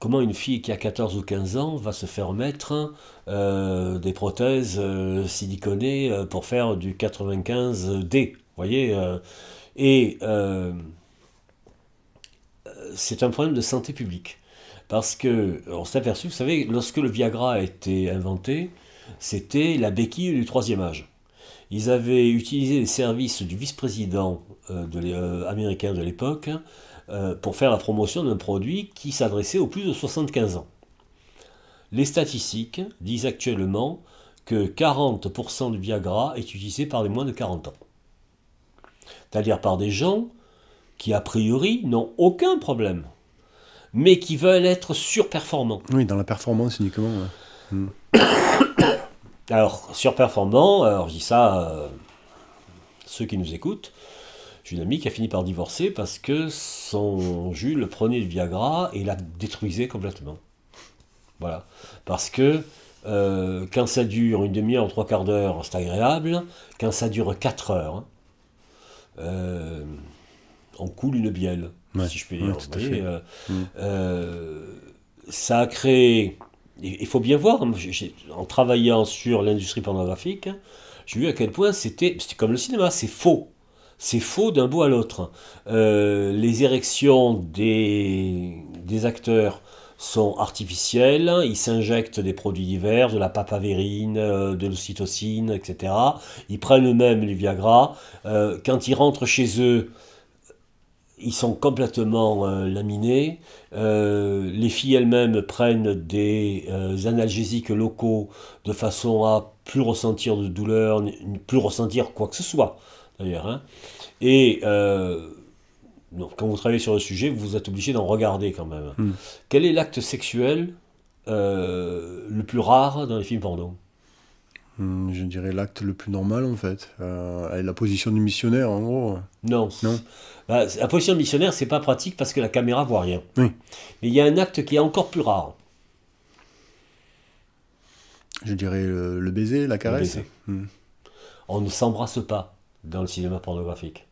comment une fille qui a 14 ou 15 ans va se faire mettre euh, des prothèses siliconées pour faire du 95D Vous voyez Et c'est un problème de santé publique. Parce que, on s'est aperçu, vous savez, lorsque le Viagra a été inventé, c'était la béquille du troisième âge. Ils avaient utilisé les services du vice-président euh, euh, américain de l'époque euh, pour faire la promotion d'un produit qui s'adressait aux plus de 75 ans. Les statistiques disent actuellement que 40% du Viagra est utilisé par les moins de 40 ans. C'est-à-dire par des gens qui, a priori, n'ont aucun problème, mais qui veulent être surperformants. Oui, dans la performance uniquement. Hmm. <coughs> Alors, surperformant, alors je dis ça à euh, ceux qui nous écoutent, j'ai une amie qui a fini par divorcer parce que son Jules prenait le Viagra et la détruisait complètement. Voilà. Parce que euh, quand ça dure une demi-heure trois quarts d'heure, c'est agréable. Quand ça dure quatre heures, hein, euh, on coule une bielle, si je peux dire. Mm. ça a créé il faut bien voir, en travaillant sur l'industrie pornographique, j'ai vu à quel point c'était comme le cinéma, c'est faux. C'est faux d'un bout à l'autre. Euh, les érections des, acteurs sont artificielles, ils s'injectent des produits divers, de la papavérine, euh, de l'ocytocine, etc. Ils prennent eux-mêmes les Viagra. Euh, quand ils rentrent chez eux, ils sont complètement euh, laminés. Euh, les filles elles-mêmes prennent des euh, analgésiques locaux de façon à plus ressentir de douleur, plus ressentir quoi que ce soit, d'ailleurs. Hein. Et donc, quand vous travaillez sur le sujet, vous êtes obligé d'en regarder quand même. Hmm. Quel est l'acte sexuel le plus rare dans les films porno hmm, je dirais l'acte le plus normal en fait. Euh, la position du missionnaire en gros. Non. Non. Bah, la position missionnaire, c'est pas pratique parce que la caméra voit rien. Mais il y a un acte qui est encore plus rare. Je dirais le, baiser, la caresse. Hmm. On ne s'embrasse pas dans le cinéma pornographique.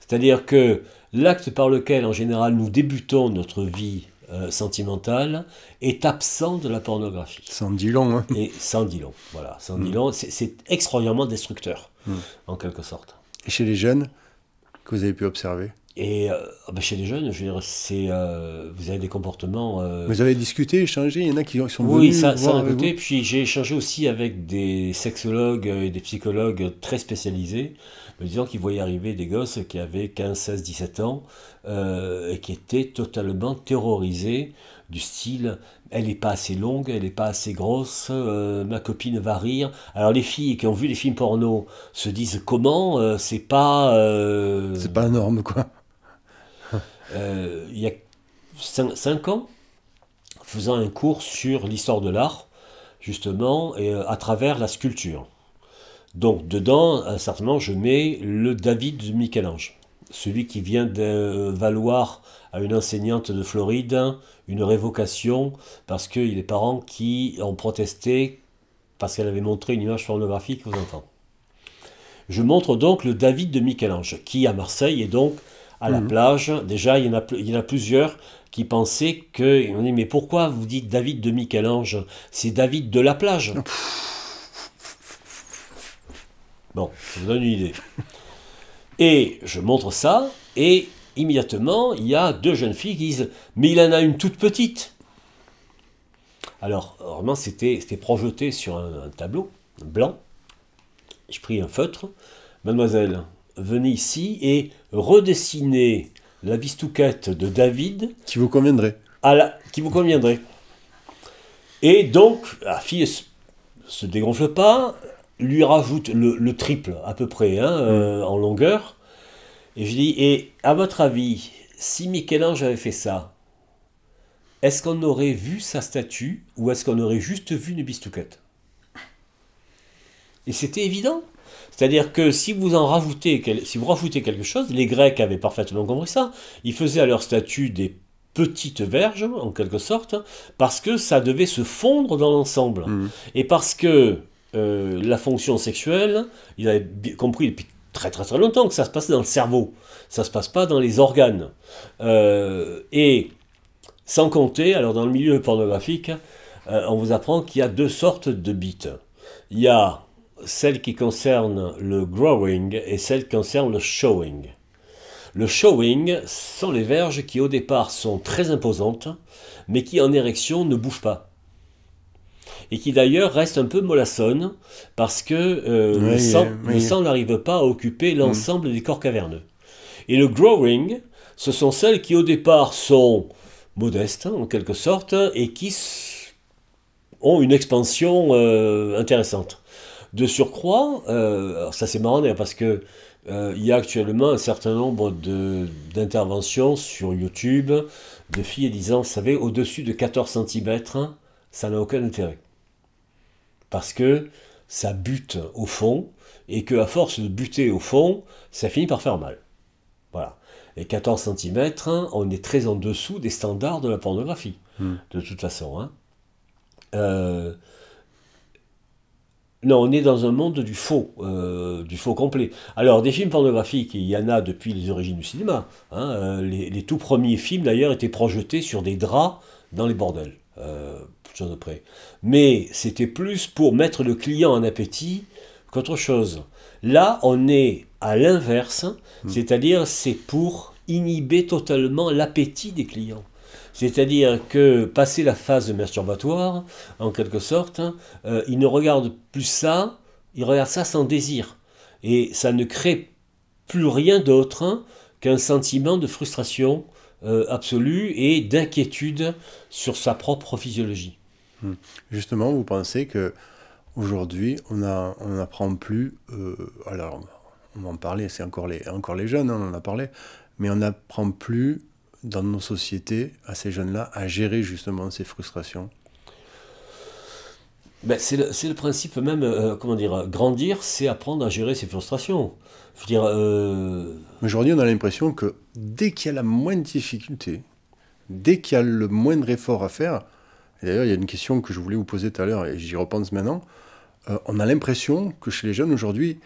C'est-à-dire que l'acte par lequel, en général, nous débutons notre vie euh, sentimentale est absent de la pornographie. Sans dit long. Hein. Et sans long, voilà. Sans hmm. c'est extraordinairement destructeur, hmm. en quelque sorte. Et chez les jeunes que vous avez pu observer et euh, ah ben, chez les jeunes, je veux dire, c'est, euh, vous avez des comportements. Euh, vous avez discuté, échangé, il y en a qui sont venus. Oui, ça, côté. Puis j'ai échangé aussi avec des sexologues et des psychologues très spécialisés, me disant qu'ils voyaient arriver des gosses qui avaient 15, 16, 17 ans et qui étaient totalement terrorisés du style elle n'est pas assez longue, elle n'est pas assez grosse, euh, ma copine va rire. Alors les filles qui ont vu les films porno se disent comment euh, c'est pas euh, c'est pas énorme quoi. <laughs> Il y a 5 ans, faisant un cours sur l'histoire de l'art justement et, à travers la sculpture. Donc dedans, certainement, je mets le David de Michel-Ange celui qui vient de valoir à une enseignante de Floride une révocation parce que les parents qui ont protesté parce qu'elle avait montré une image pornographique aux enfants. Je montre donc le David de Michel-Ange, qui à Marseille est donc à la mhm. plage. Déjà, il y, en a, plusieurs qui pensaient que. On dit, mais pourquoi vous dites David de Michel-Ange C'est David de la plage. Bon, ça vous donne une idée. Et je montre ça, et immédiatement, il y a deux jeunes filles qui disent Mais il en a une toute petite Alors, vraiment, c'était projeté sur un, tableau blanc. Je pris un feutre. Mademoiselle, venez ici et redessinez la vistouquette de David. Qui vous conviendrait. À qui vous conviendrait. Et donc, la fille se dégonfle pas, lui rajoute le, triple à peu près hein, mm. euh, en longueur. Et je dis, et à votre avis, si Michel-Ange avait fait ça, est-ce qu'on aurait vu sa statue ou est-ce qu'on aurait juste vu une bistouquette Et c'était évident. C'est-à-dire que si vous en rajoutez, quelque chose, les Grecs avaient parfaitement compris ça. Ils faisaient à leur statue des petites verges, en quelque sorte, parce que ça devait se fondre dans l'ensemble. Mm. Et parce que euh, la fonction sexuelle, il avait compris depuis très très très longtemps que ça se passait dans le cerveau, ça se passe pas dans les organes. Euh, et sans compter, alors dans le milieu pornographique, euh, on vous apprend qu'il y a deux sortes de bites. Il y a celle qui concerne le growing et celle qui concerne le showing. Le showing sont les verges qui au départ sont très imposantes, mais qui en érection ne bougent pas et qui d'ailleurs reste un peu mollassonne parce que le, euh, sang, n'arrive pas à occuper mm. l'ensemble des corps caverneux. Et le growing, ce sont celles qui au départ sont modestes hein, en quelque sorte et qui ont une expansion euh, intéressante. De surcroît, euh, ça c'est marrant parce que il y a actuellement un certain nombre d'interventions sur YouTube de filles disant, vous savez, au-dessus de 14 cm, hein, ça n'a aucun intérêt parce que ça bute au fond, et que à force de buter au fond, ça finit par faire mal. Voilà. Et 14 cm, on est très en dessous des standards de la pornographie, hmm. de toute façon. Hein. Euh, non, on est dans un monde du faux, euh, du faux complet. Alors, des films pornographiques, il y en a depuis les origines du cinéma. Hein. Euh, les, tout premiers films, d'ailleurs, étaient projetés sur des draps dans les bordels. Mais c'était plus pour mettre le client en appétit qu'autre chose. Là, on est à l'inverse, hmm. c'est-à-dire c'est pour inhiber totalement l'appétit des clients. C'est-à-dire que, passer la phase de masturbatoire, en quelque sorte, hein, euh, il ne regarde plus ça, il regarde ça sans désir. Et ça ne crée plus rien d'autre hein, qu'un sentiment de frustration euh, absolue et d'inquiétude sur sa propre physiologie. Hmm. Justement, vous pensez que aujourd'hui, on n'apprend plus. Euh, alors, on en parlait, c'est encore les, encore les jeunes, hein, on en a parlé, mais on n'apprend plus dans nos sociétés à ces jeunes-là à gérer justement ces frustrations. Ben, c'est le, principe même, euh, comment dire, grandir, c'est apprendre à gérer ces frustrations. Euh, aujourd'hui, on a l'impression que dès qu'il y a la moindre difficulté, dès qu'il y a le moindre effort à faire, d'ailleurs, il y a une question que je voulais vous poser tout à l'heure, et j'y repense maintenant. Euh, on a l'impression que chez les jeunes aujourd'hui,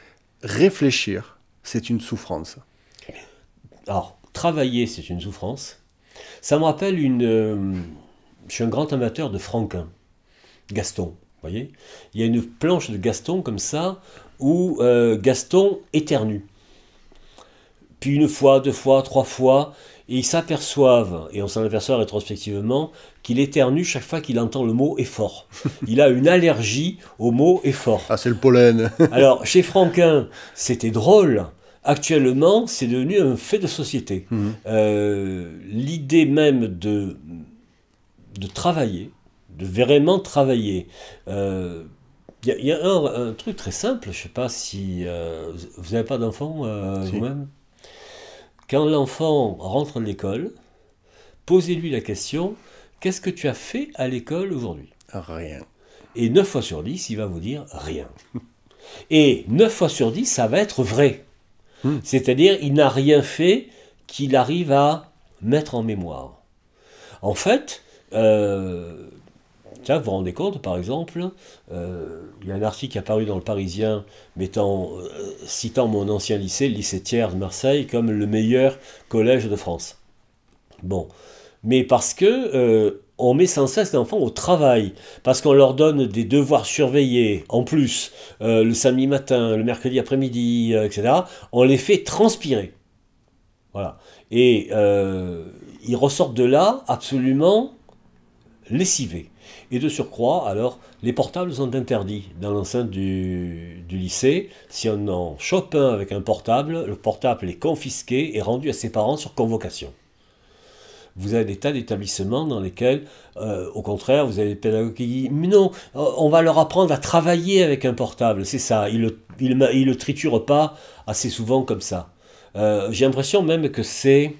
réfléchir, c'est une souffrance. Alors, travailler, c'est une souffrance. Ça me rappelle une... Euh, je suis un grand amateur de Franquin, Gaston, vous voyez Il y a une planche de Gaston comme ça, où euh, Gaston éternue. Puis une fois, deux fois, trois fois, et ils s'aperçoivent, et on s'en aperçoit rétrospectivement, qu'il éternue chaque fois qu'il entend le mot effort. Il a une allergie au mot effort. Ah, c'est le pollen. <laughs> Alors, chez Franquin, c'était drôle. Actuellement, c'est devenu un fait de société. Mhm. Euh, l'idée même de, de travailler, de vraiment travailler. Il euh, y a, un, truc très simple, je ne sais pas si euh, vous n'avez pas d'enfant vous-même. Quand l'enfant rentre de l'école, posez-lui la question Qu'est-ce que tu as fait à l'école aujourd'hui Rien. Et 9 fois sur 10, il va vous dire rien. Et 9 fois sur 10, ça va être vrai. Hmm. C'est-à-dire, il n'a rien fait qu'il arrive à mettre en mémoire. En fait, euh, vous vous rendez compte, par exemple, euh, il y a un article qui est apparu dans le Parisien mettant, euh, citant mon ancien lycée, le lycée Thiers de Marseille, comme le meilleur collège de France. Bon, mais parce que euh, on met sans cesse l'enfant au travail, parce qu'on leur donne des devoirs surveillés en plus, euh, le samedi matin, le mercredi après-midi, euh, etc. On les fait transpirer. Voilà. Et ils ressortent de là absolument lessivés. Et de surcroît, alors, les portables sont interdits dans l'enceinte du, du, lycée. Si on en chope un avec un portable, le portable est confisqué et rendu à ses parents sur convocation. Vous avez des tas d'établissements dans lesquels, euh, au contraire, vous avez des pédagogues qui disent Mais non, euh, on va leur apprendre à travailler avec un portable, c'est ça, ils le, le triturent pas assez souvent comme ça. Euh, j'ai l'impression même que c'est.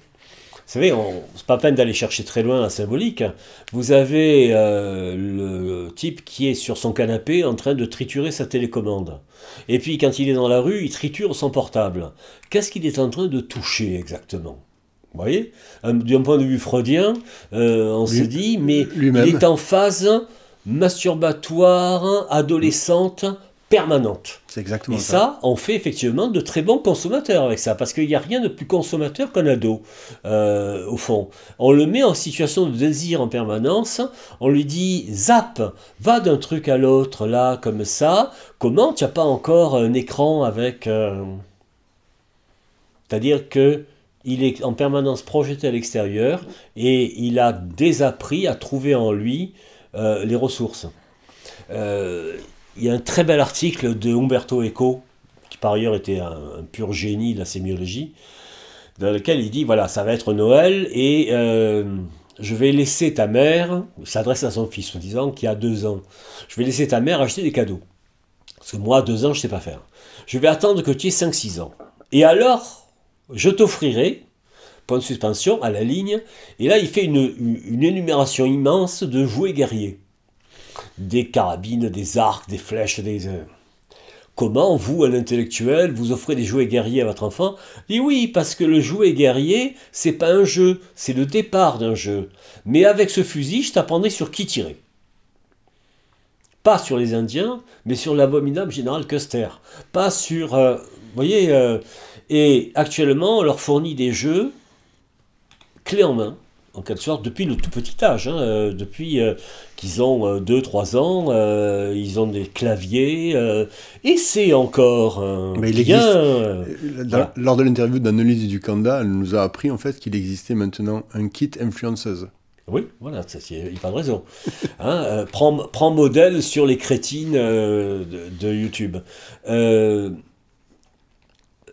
Vous savez, c'est pas peine d'aller chercher très loin la symbolique. Vous avez le type qui est sur son canapé en train de triturer sa télécommande. Et puis quand il est dans la rue, il triture son portable. Qu'est-ce qu'il est en train de toucher exactement vous voyez D'un point de vue freudien, euh, on se dit, mais il est en phase masturbatoire, adolescente, permanente. C'est exactement Et ça. on fait effectivement de très bons consommateurs avec ça, parce qu'il n'y a rien de plus consommateur qu'un ado, euh, au fond. On le met en situation de désir en permanence, on lui dit zap, va d'un truc à l'autre, là, comme ça. Comment tu n'as pas encore un écran avec. Euh, c'est-à-dire que il est en permanence projeté à l'extérieur et il a désappris à trouver en lui euh, les ressources. Euh, il y a un très bel article de Umberto Eco, qui par ailleurs était un, pur génie de la sémiologie, dans lequel il dit, voilà, ça va être Noël et euh, je vais laisser ta mère, s'adresse à son fils en disant qui a deux ans, je vais laisser ta mère acheter des cadeaux. Parce que moi, deux ans, je ne sais pas faire. Je vais attendre que tu aies 5-6 ans. Et alors, je t'offrirai, point de suspension, à la ligne, et là il fait une, énumération immense de jouets guerriers. Des carabines, des arcs, des flèches, des... Euh, Comment vous, un intellectuel, vous offrez des jouets guerriers à votre enfant Et oui, parce que le jouet guerrier, c'est pas un jeu, c'est le départ d'un jeu. Mais avec ce fusil, je t'apprendrai sur qui tirer pas sur les Indiens, mais sur l'abominable général Custer, pas sur, euh, vous voyez, euh, et actuellement, on leur fournit des jeux clés en main, en quelque sorte, depuis le tout petit âge. Hein, euh, depuis euh, qu'ils ont 2-3 euh, ans, ils ont des claviers, et c'est encore Mais il bien, Lors de l'interview d'Annelise Ducanda, elle nous a appris en fait qu'il existait maintenant un kit influenceuse. Oui, voilà, il n'y a pas de raison. <laughs> Hein, prends, modèle sur les crétines de, de, YouTube. Euh,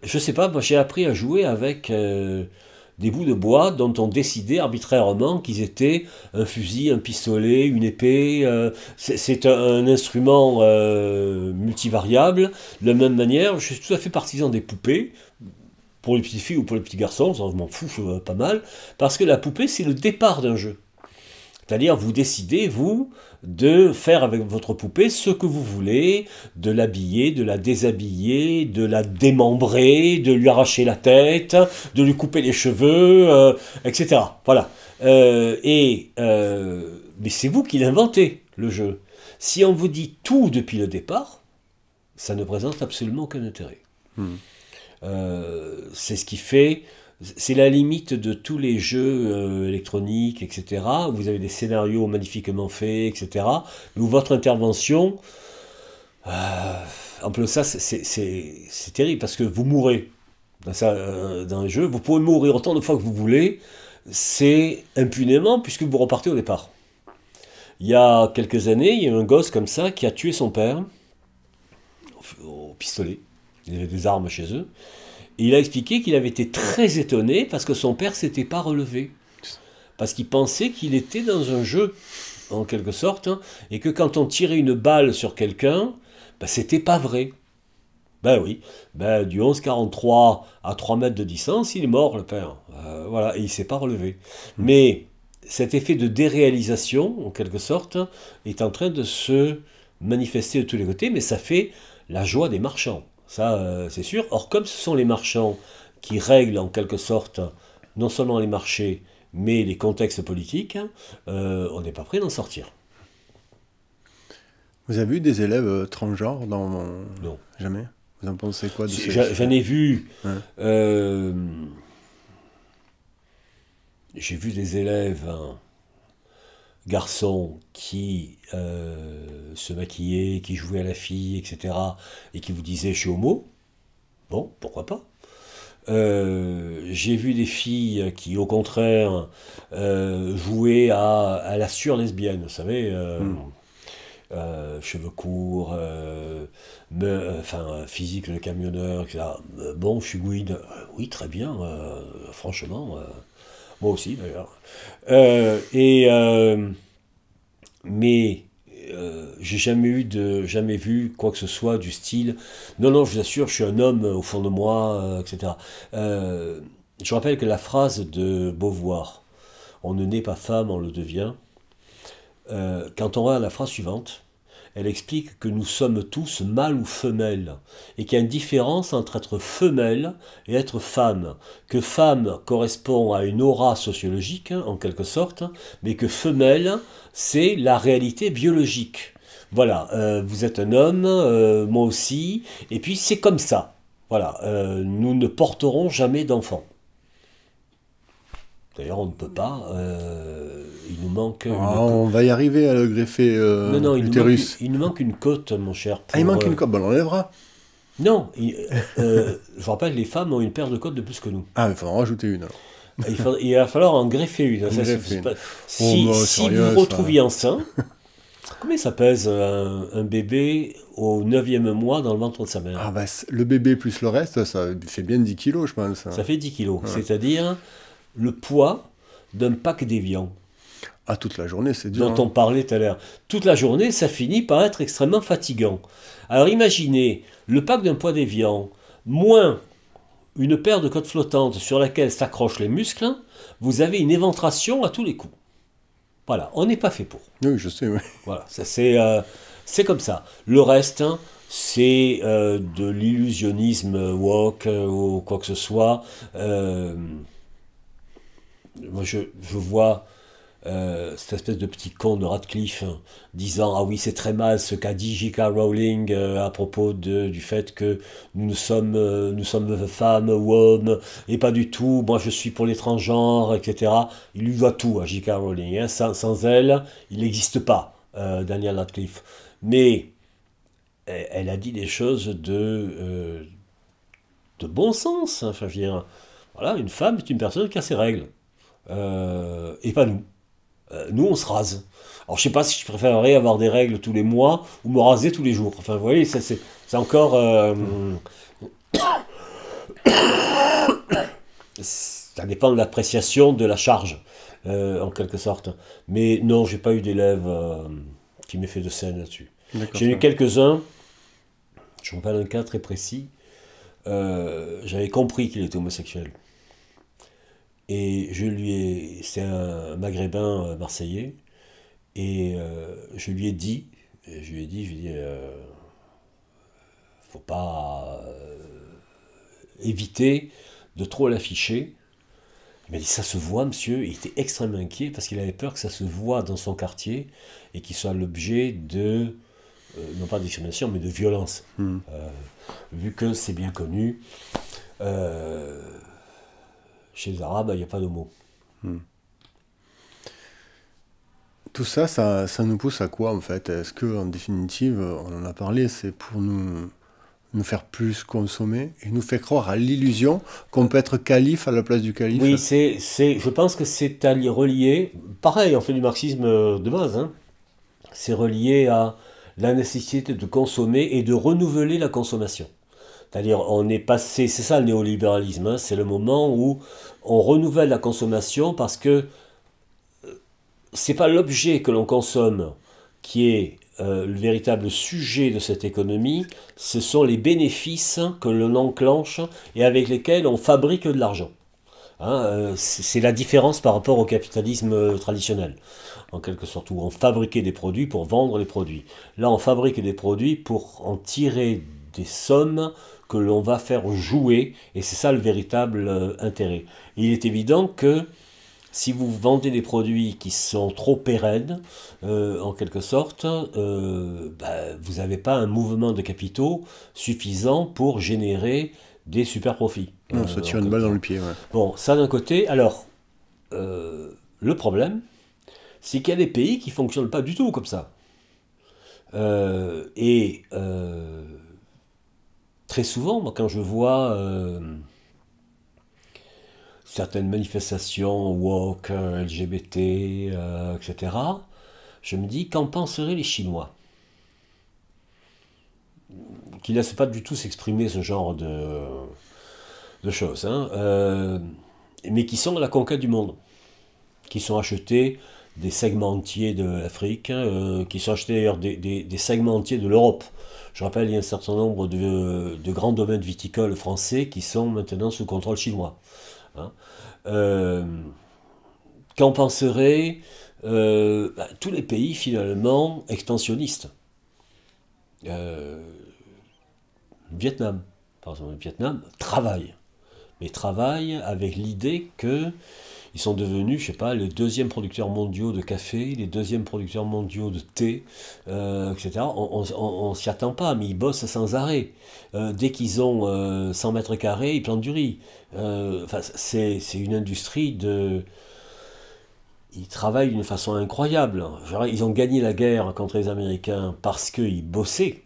je sais pas, moi j'ai appris à jouer avec euh, des bouts de bois dont on décidait arbitrairement qu'ils étaient un fusil, un pistolet, une épée. Euh, c'est un, instrument euh, multivariable. De la même manière, je suis tout à fait partisan des poupées. Pour les petites filles ou pour les petits garçons, ça, m'en fout pas mal. Parce que la poupée, c'est le départ d'un jeu. C'est-à-dire, vous décidez, vous, de faire avec votre poupée ce que vous voulez, de l'habiller, de la déshabiller, de la démembrer, de lui arracher la tête, de lui couper les cheveux, euh, etc. Voilà. Euh, et, euh, mais c'est vous qui l'inventez, le jeu. Si on vous dit tout depuis le départ, ça ne présente absolument aucun intérêt. Hmm. c'est ce qui fait c'est la limite de tous les jeux euh, électroniques, etc. Vous avez des scénarios magnifiquement faits, etc. Mais votre intervention, euh, en plus ça, c'est terrible parce que vous mourrez dans, un euh, jeu. Vous pouvez mourir autant de fois que vous voulez. C'est impunément puisque vous repartez au départ. Il y a quelques années, il y a un gosse comme ça qui a tué son père au, au pistolet. Il avait des armes chez eux il a expliqué qu'il avait été très étonné parce que son père s'était pas relevé. Parce qu'il pensait qu'il était dans un jeu, en quelque sorte, hein, et que quand on tirait une balle sur quelqu'un, bah, c'était pas vrai. Ben oui, ben, du 43 à 3 mètres de distance, il est mort, le père. Euh, voilà, il s'est pas relevé. Hmm. Mais cet effet de déréalisation, en quelque sorte, hein, est en train de se manifester de tous les côtés, mais ça fait la joie des marchands. Ça, euh, c'est sûr. Or, comme ce sont les marchands qui règlent en quelque sorte non seulement les marchés, mais les contextes politiques, hein, euh, on n'est pas prêt d'en sortir. Vous avez vu des élèves euh, transgenres dans... Non. Jamais Vous en pensez quoi de ces... J'en ai vu... J'ai vu des élèves... Hein, garçon qui euh, se maquillait, qui jouait à la fille, etc., et qui vous disait je suis homo, bon, pourquoi pas euh, j'ai vu des filles qui, au contraire, euh, jouaient à, la sur-lesbienne, vous savez, hmm. cheveux courts, enfin, physique de camionneur, etc. Bon, je suis guide, oui, très bien, franchement, moi aussi d'ailleurs. Euh, et, euh, mais euh, j'ai jamais eu de, jamais vu quoi que ce soit du style. Non, non, je vous assure, je suis un homme au fond de moi, etc. je rappelle que la phrase de Beauvoir, on ne naît pas femme, on le devient. quand on à la phrase suivante, elle explique que nous sommes tous mâles ou femelles, et qu'il y a une différence entre être femelle et être femme, que femme correspond à une aura sociologique, en quelque sorte, mais que femelle, c'est la réalité biologique. Voilà, euh, vous êtes un homme, euh, moi aussi, et puis c'est comme ça. Voilà, euh, nous ne porterons jamais d'enfants. D'ailleurs, on ne peut pas. Euh, il nous manque. Ah, on va y arriver à euh, le greffer euh, non, non, il nous, manque, une côte, mon cher. Ah, il manque une côte, on l'enlèvera. Non, je rappelle, les femmes ont une paire de côtes de plus que nous. Ah, il faudra en rajouter une alors. Il, va falloir en greffer une. Ça, oh, bah, Si, vous retrouviez enceint, combien ça pèse un, bébé au 9 mois dans le ventre de sa mère Ah, bah, le bébé plus le reste, ça fait bien 10 kilos, je pense. Hein. Ça, fait 10 kilos. C'est-à-dire le poids d'un pack d'évian Ah, toute la journée, c'est dur. Dont hein. on parlait tout à l'heure. Toute la journée, ça finit par être extrêmement fatigant. Alors imaginez, le pack d'un poids déviant, moins une paire de côtes flottantes sur laquelle s'accrochent les muscles, hein, vous avez une éventration à tous les coups. Voilà, on n'est pas fait pour. Oui, je sais, oui. Voilà, euh, c'est comme ça. Le reste, hein, c'est euh, de l'illusionnisme walk euh, ou quoi que ce soit. Moi, je, je vois euh, cette espèce de petit con de Radcliffe hein, disant Ah oui, c'est très mal ce qu'a dit J.K. Rowling euh, à propos de, du fait que nous sommes, euh, nous sommes femmes ou hommes, et pas du tout, moi je suis pour les transgenres, etc. Il lui doit tout à J.K. Rowling. Hein. Sans, elle, il n'existe pas, Daniel Radcliffe. Mais elle, a dit des choses de, de bon sens. Hein, enfin, je veux dire, voilà, une femme est une personne qui a ses règles. Euh, et pas nous. Euh, nous, on se rase. Alors, je sais pas si je préférerais avoir des règles tous les mois ou me raser tous les jours. Enfin, vous voyez, ça, c'est, encore. Euh, <coughs> ça dépend de l'appréciation de la charge, en quelque sorte. Mais non, j'ai pas eu d'élève qui m'ait fait de scène là-dessus. j'ai eu quelques-uns, je me rappelle un cas très précis, j'avais compris qu'il était homosexuel. Et je lui ai. C'est un maghrébin euh, marseillais. Euh, et je lui ai dit, je lui ai dit, je lui ai dit, faut pas euh, éviter de trop l'afficher. Il m'a dit, ça se voit, monsieur. Il était extrêmement inquiet parce qu'il avait peur que ça se voit dans son quartier et qu'il soit l'objet de, non pas de discrimination, mais de violence. Hmm. vu que c'est bien connu, chez les Arabes, il n'y a pas de mots. Hmm. Tout ça, ça, nous pousse à quoi en fait Est-ce que, en définitive, on en a parlé, c'est pour nous, nous faire plus consommer et nous faire croire à l'illusion qu'on peut être calife à la place du calife Oui, c'est, je pense que c'est à relié, pareil, on fait du marxisme de base, hein. c'est relié à la nécessité de consommer et de renouveler la consommation. C'est-à-dire, on est passé, c'est ça le néolibéralisme, hein, c'est le moment où on renouvelle la consommation parce que euh, c'est pas l'objet que l'on consomme qui est euh, le véritable sujet de cette économie, ce sont les bénéfices que l'on enclenche et avec lesquels on fabrique de l'argent. Hein, euh, c'est la différence par rapport au capitalisme traditionnel, en quelque sorte, où on fabriquait des produits pour vendre les produits. Là, on fabrique des produits pour en tirer des sommes que l'on va faire jouer, et c'est ça le véritable euh, intérêt. Il est évident que si vous vendez des produits qui sont trop pérennes, euh, en quelque sorte, euh, bah, vous n'avez pas un mouvement de capitaux suffisant pour générer des super profits. On se tire une balle dans le pied. Bon, ça d'un côté. Alors, le problème, c'est qu'il y a des pays qui ne fonctionnent pas du tout comme ça. et Très souvent, quand je vois euh, certaines manifestations woke, LGBT, etc., je me dis qu'en penseraient les Chinois Qui ne laissent pas du tout s'exprimer ce genre de, choses, hein, euh, mais qui sont à la conquête du monde, qui sont achetés des segments entiers de l'Afrique, hein, euh, qui sont achetés d'ailleurs des, segments entiers de l'Europe. Je rappelle, il y a un certain nombre de, grands domaines viticoles français qui sont maintenant sous contrôle chinois. Hein. Euh, qu'en penserait euh, bah, tous les pays finalement expansionnistes Vietnam, par exemple, Vietnam travaille, mais travaille avec l'idée que ils sont devenus, je sais pas, les deuxièmes producteurs mondiaux de café, les deuxièmes producteurs mondiaux de thé, euh, etc. On, ne s'y attend pas, mais ils bossent sans arrêt. Euh, dès qu'ils ont 100 euh, mètres carrés, ils plantent du riz. c'est une industrie de ils travaillent d'une façon incroyable. Ils ont gagné la guerre contre les Américains parce qu'ils bossaient,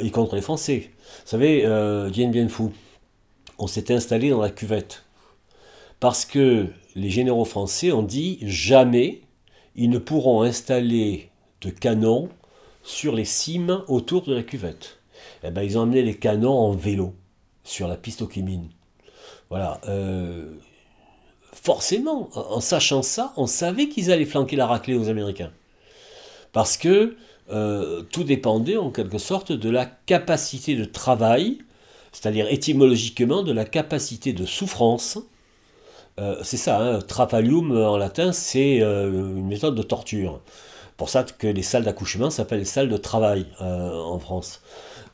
et contre les Français. Vous savez, euh, Dien Bien Phu, on s'était installé dans la cuvette. Parce que les généraux français ont dit jamais ils ne pourront installer de canons sur les cimes autour de la cuvette. Eh ben, ils ont amené les canons en vélo sur la piste aux Voilà. Euh, forcément, en sachant ça, on savait qu'ils allaient flanquer la raclée aux Américains. Parce que euh, tout dépendait en quelque sorte de la capacité de travail, c'est-à-dire étymologiquement de la capacité de souffrance euh, c'est ça, hein, trapalium euh, en latin, c'est euh, une méthode de torture. Pour ça que les salles d'accouchement s'appellent les salles de travail en France.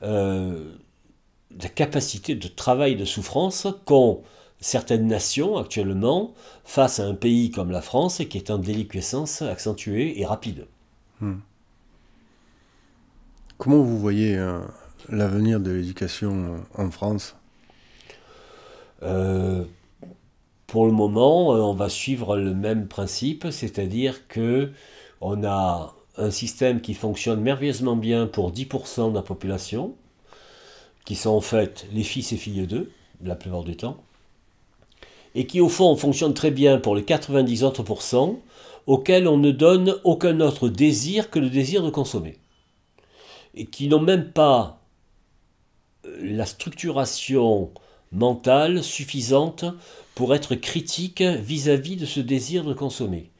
la capacité de travail de souffrance qu'ont certaines nations actuellement face à un pays comme la France qui est en déliquescence accentuée et rapide. Hmm. Comment vous voyez l'avenir de l'éducation en France pour le moment, euh, on va suivre le même principe, c'est-à-dire que on a un système qui fonctionne merveilleusement bien pour 10% de la population, qui sont en fait les fils et filles d'eux, la plupart du temps, et qui au fond fonctionne très bien pour les 90 autres auxquels on ne donne aucun autre désir que le désir de consommer, et qui n'ont même pas euh, la structuration mentale suffisante pour être critiques vis-à-vis de ce désir de consommer,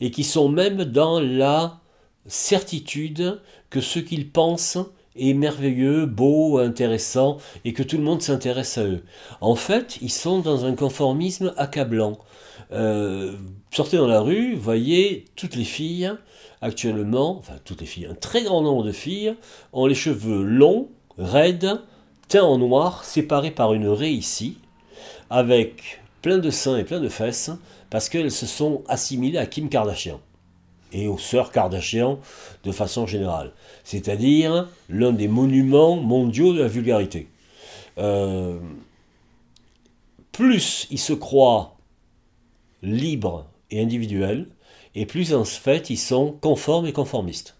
et qui sont même dans la certitude que ce qu'ils pensent est merveilleux, beau, intéressant, et que tout le monde s'intéresse à eux. En fait, ils sont dans un conformisme accablant. Euh, sortez dans la rue, voyez toutes les filles actuellement, enfin toutes les filles, un très grand nombre de filles ont les cheveux longs, raides, teints en noir, séparés par une raie ici, avec plein de seins et plein de fesses parce qu'elles se sont assimilées à Kim Kardashian et aux sœurs Kardashian de façon générale, c'est-à-dire l'un des monuments mondiaux de la vulgarité. Euh, plus ils se croient libres et individuels, et plus en fait ils sont conformes et conformistes.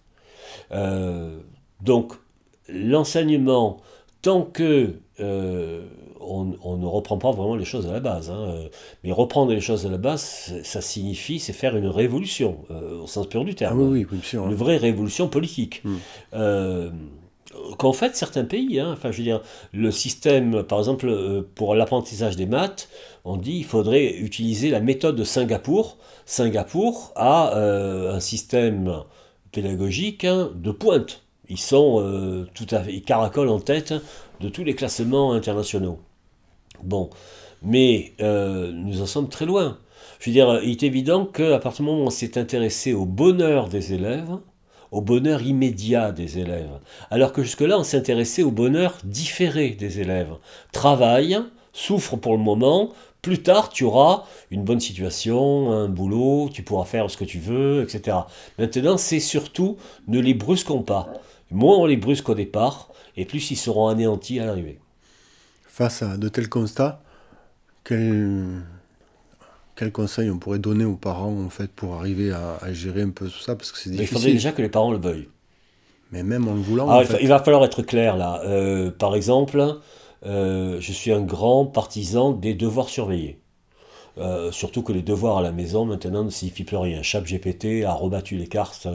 Euh, donc l'enseignement, tant que euh, on, ne reprend pas vraiment les choses à la base. Hein. Euh, mais reprendre les choses à la base, ça signifie, c'est faire une révolution, euh, au sens pur du terme. Ah oui oui, oui, hein. Une vraie révolution politique. Hmm. Euh, qu'en fait certains pays, hein, enfin je veux dire, le système, par exemple, pour l'apprentissage des maths, on dit il faudrait utiliser la méthode de Singapour. Singapour a un système pédagogique de pointe. Ils sont tout à fait, ils caracolent en tête de tous les classements internationaux. Bon, mais euh, nous en sommes très loin. Je veux dire, il est évident qu'à partir du moment où on s'est intéressé au bonheur des élèves, au bonheur immédiat des élèves, alors que jusque-là on s'intéressait au bonheur différé des élèves. Travaille, souffre pour le moment, plus tard tu auras une bonne situation, un boulot, tu pourras faire ce que tu veux, etc. Maintenant c'est surtout ne les brusquons pas. Moins on les brusque au départ, et plus ils seront anéantis à l'arrivée face à de tels constats, quels quel conseil on pourrait donner aux parents en fait pour arriver à, gérer un peu tout ça parce que c'est difficile. il faudrait déjà que les parents le veuillent. Mais même en le voulant. Ah, il va falloir être clair là. Euh, par exemple, euh, je suis un grand partisan des devoirs surveillés. Euh, surtout que les devoirs à la maison maintenant ne signifient plus rien. Chap GPT a rebattu les cartes.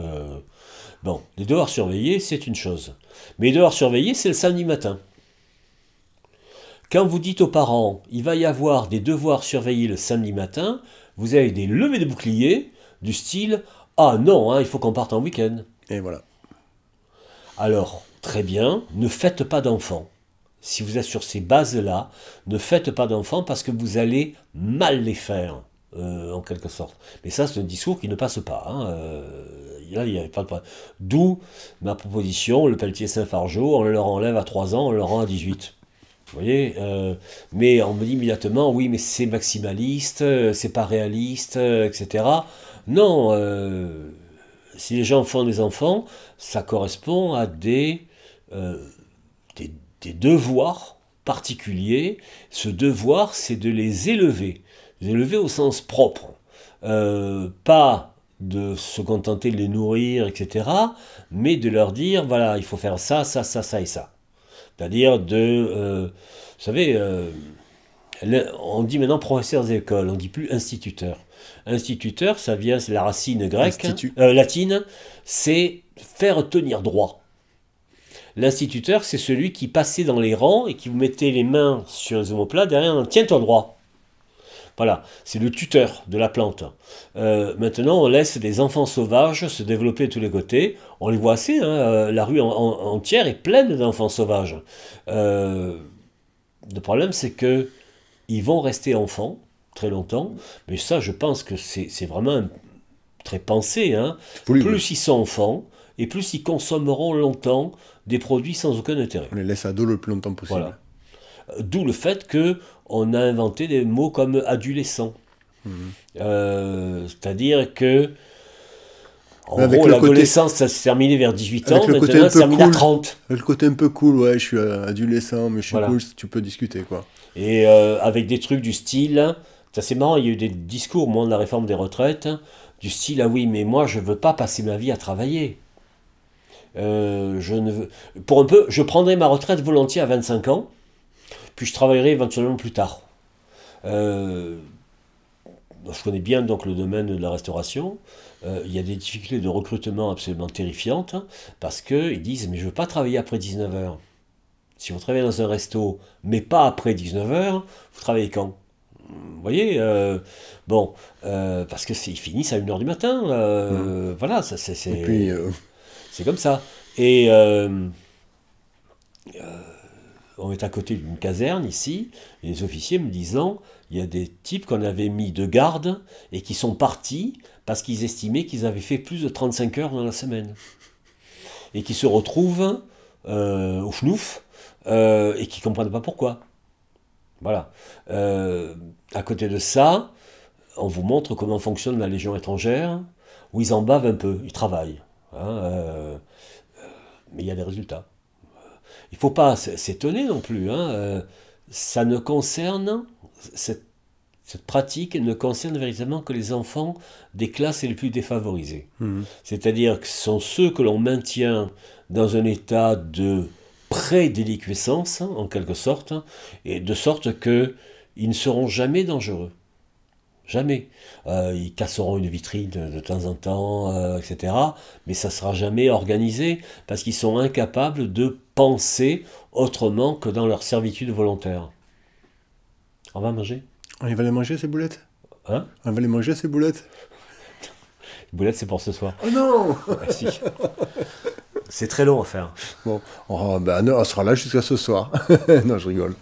Bon, les devoirs surveillés, c'est une chose. Mais les devoirs surveillés, c'est le samedi matin. Quand vous dites aux parents, il va y avoir des devoirs surveillés le samedi matin, vous avez des levées de boucliers du style Ah non, hein, il faut qu'on parte en week-end. Et voilà. Alors, très bien, ne faites pas d'enfants. Si vous êtes sur ces bases-là, ne faites pas d'enfants parce que vous allez mal les faire, euh, en quelque sorte. Mais ça, c'est un discours qui ne passe pas. Hein, euh, là, il n'y avait pas D'où ma proposition, le Pelletier Saint-Fargeau, on leur enlève à 3 ans, on leur rend à 18 voyez euh, Mais on me dit immédiatement, oui, mais c'est maximaliste, euh, c'est pas réaliste, euh, etc. Non, si les gens font des enfants, ça correspond à des, des, devoirs particuliers. Ce devoir, c'est de les élever, les élever au sens propre. pas de se contenter de les nourrir, etc., mais de leur dire, voilà, il faut faire ça, ça, ça, ça et ça. C'est-à-dire de... Euh, vous savez, euh, on dit maintenant professeur d'école, on dit plus instituteur. Instituteur, ça vient, c'est la racine grecque, euh, latine, c'est faire tenir droit. L'instituteur, c'est celui qui passait dans les rangs et qui vous mettait les mains sur les omoplates derrière, tiens-toi droit. Voilà, c'est le tuteur de la plante. Euh, maintenant, on laisse les enfants sauvages se développer de tous les côtés. On les voit assez, hein, euh, la rue entière est pleine d'enfants sauvages. Euh, le problème, c'est que ils vont rester enfants très longtemps, mais ça, je pense que c'est vraiment très pensé. Hein. Plus, ils sont enfants, et plus ils consommeront longtemps des produits sans aucun intérêt. On les laisse à dos le plus longtemps possible. D'où le fait que on a inventé des mots comme adolescent. Mhm. Euh, c'est-à-dire que en gros, l'adolescence, ça s'est terminé vers 18 ans, le maintenant, ça à 30. le côté un peu cool, ouais, je suis euh, adolescent, mais je suis cool, tu peux discuter, quoi. Et euh, avec des trucs du style, c'est marrant, il y a eu des discours, moi, de la réforme des retraites, du style, ah oui, mais moi, je veux pas passer ma vie à travailler. je ne veux... Pour un peu, je prendrai ma retraite volontiers à 25 ans, puis je travaillerai éventuellement plus tard. Euh, je connais bien donc le domaine de la restauration. Euh, il y a des difficultés de recrutement absolument terrifiantes parce qu'ils disent Mais je ne veux pas travailler après 19h. Si vous travaillez dans un resto, mais pas après 19h, vous travaillez quand vous voyez, euh, bon, parce qu'ils finissent à 1h du matin, mmh. voilà, ça c'est c'est comme ça. Et on est à côté d'une caserne ici, et les officiers me disant, il y a des types qu'on avait mis de garde et qui sont partis parce qu'ils estimaient qu'ils avaient fait plus de 35 heures dans la semaine. Et qui se retrouvent euh, au flouf euh, et qui ne comprennent pas pourquoi. Voilà. Euh, à côté de ça, on vous montre comment fonctionne la Légion étrangère, où ils en bavent un peu, ils travaillent. Hein, mais il y a des résultats il ne faut pas s'étonner non plus. Hein, euh, ça ne concerne, cette, pratique ne concerne véritablement que les enfants des classes les plus défavorisées. Mmh. C'est-à-dire que ce sont ceux que l'on maintient dans un état de pré-déliquescence, hein, en quelque sorte, hein, et de sorte que ils ne seront jamais dangereux. Jamais. Euh, ils casseront une vitrine de, temps en temps, euh, etc. Mais ça ne sera jamais organisé parce qu'ils sont incapables de penser autrement que dans leur servitude volontaire. On va manger On va les manger ces boulettes Hein On va les manger ces boulettes Les boulettes c'est pour ce soir. Oh non ah, C'est très long à faire. Bon, oh, ben, on sera là jusqu'à ce soir. <laughs> non, je rigole.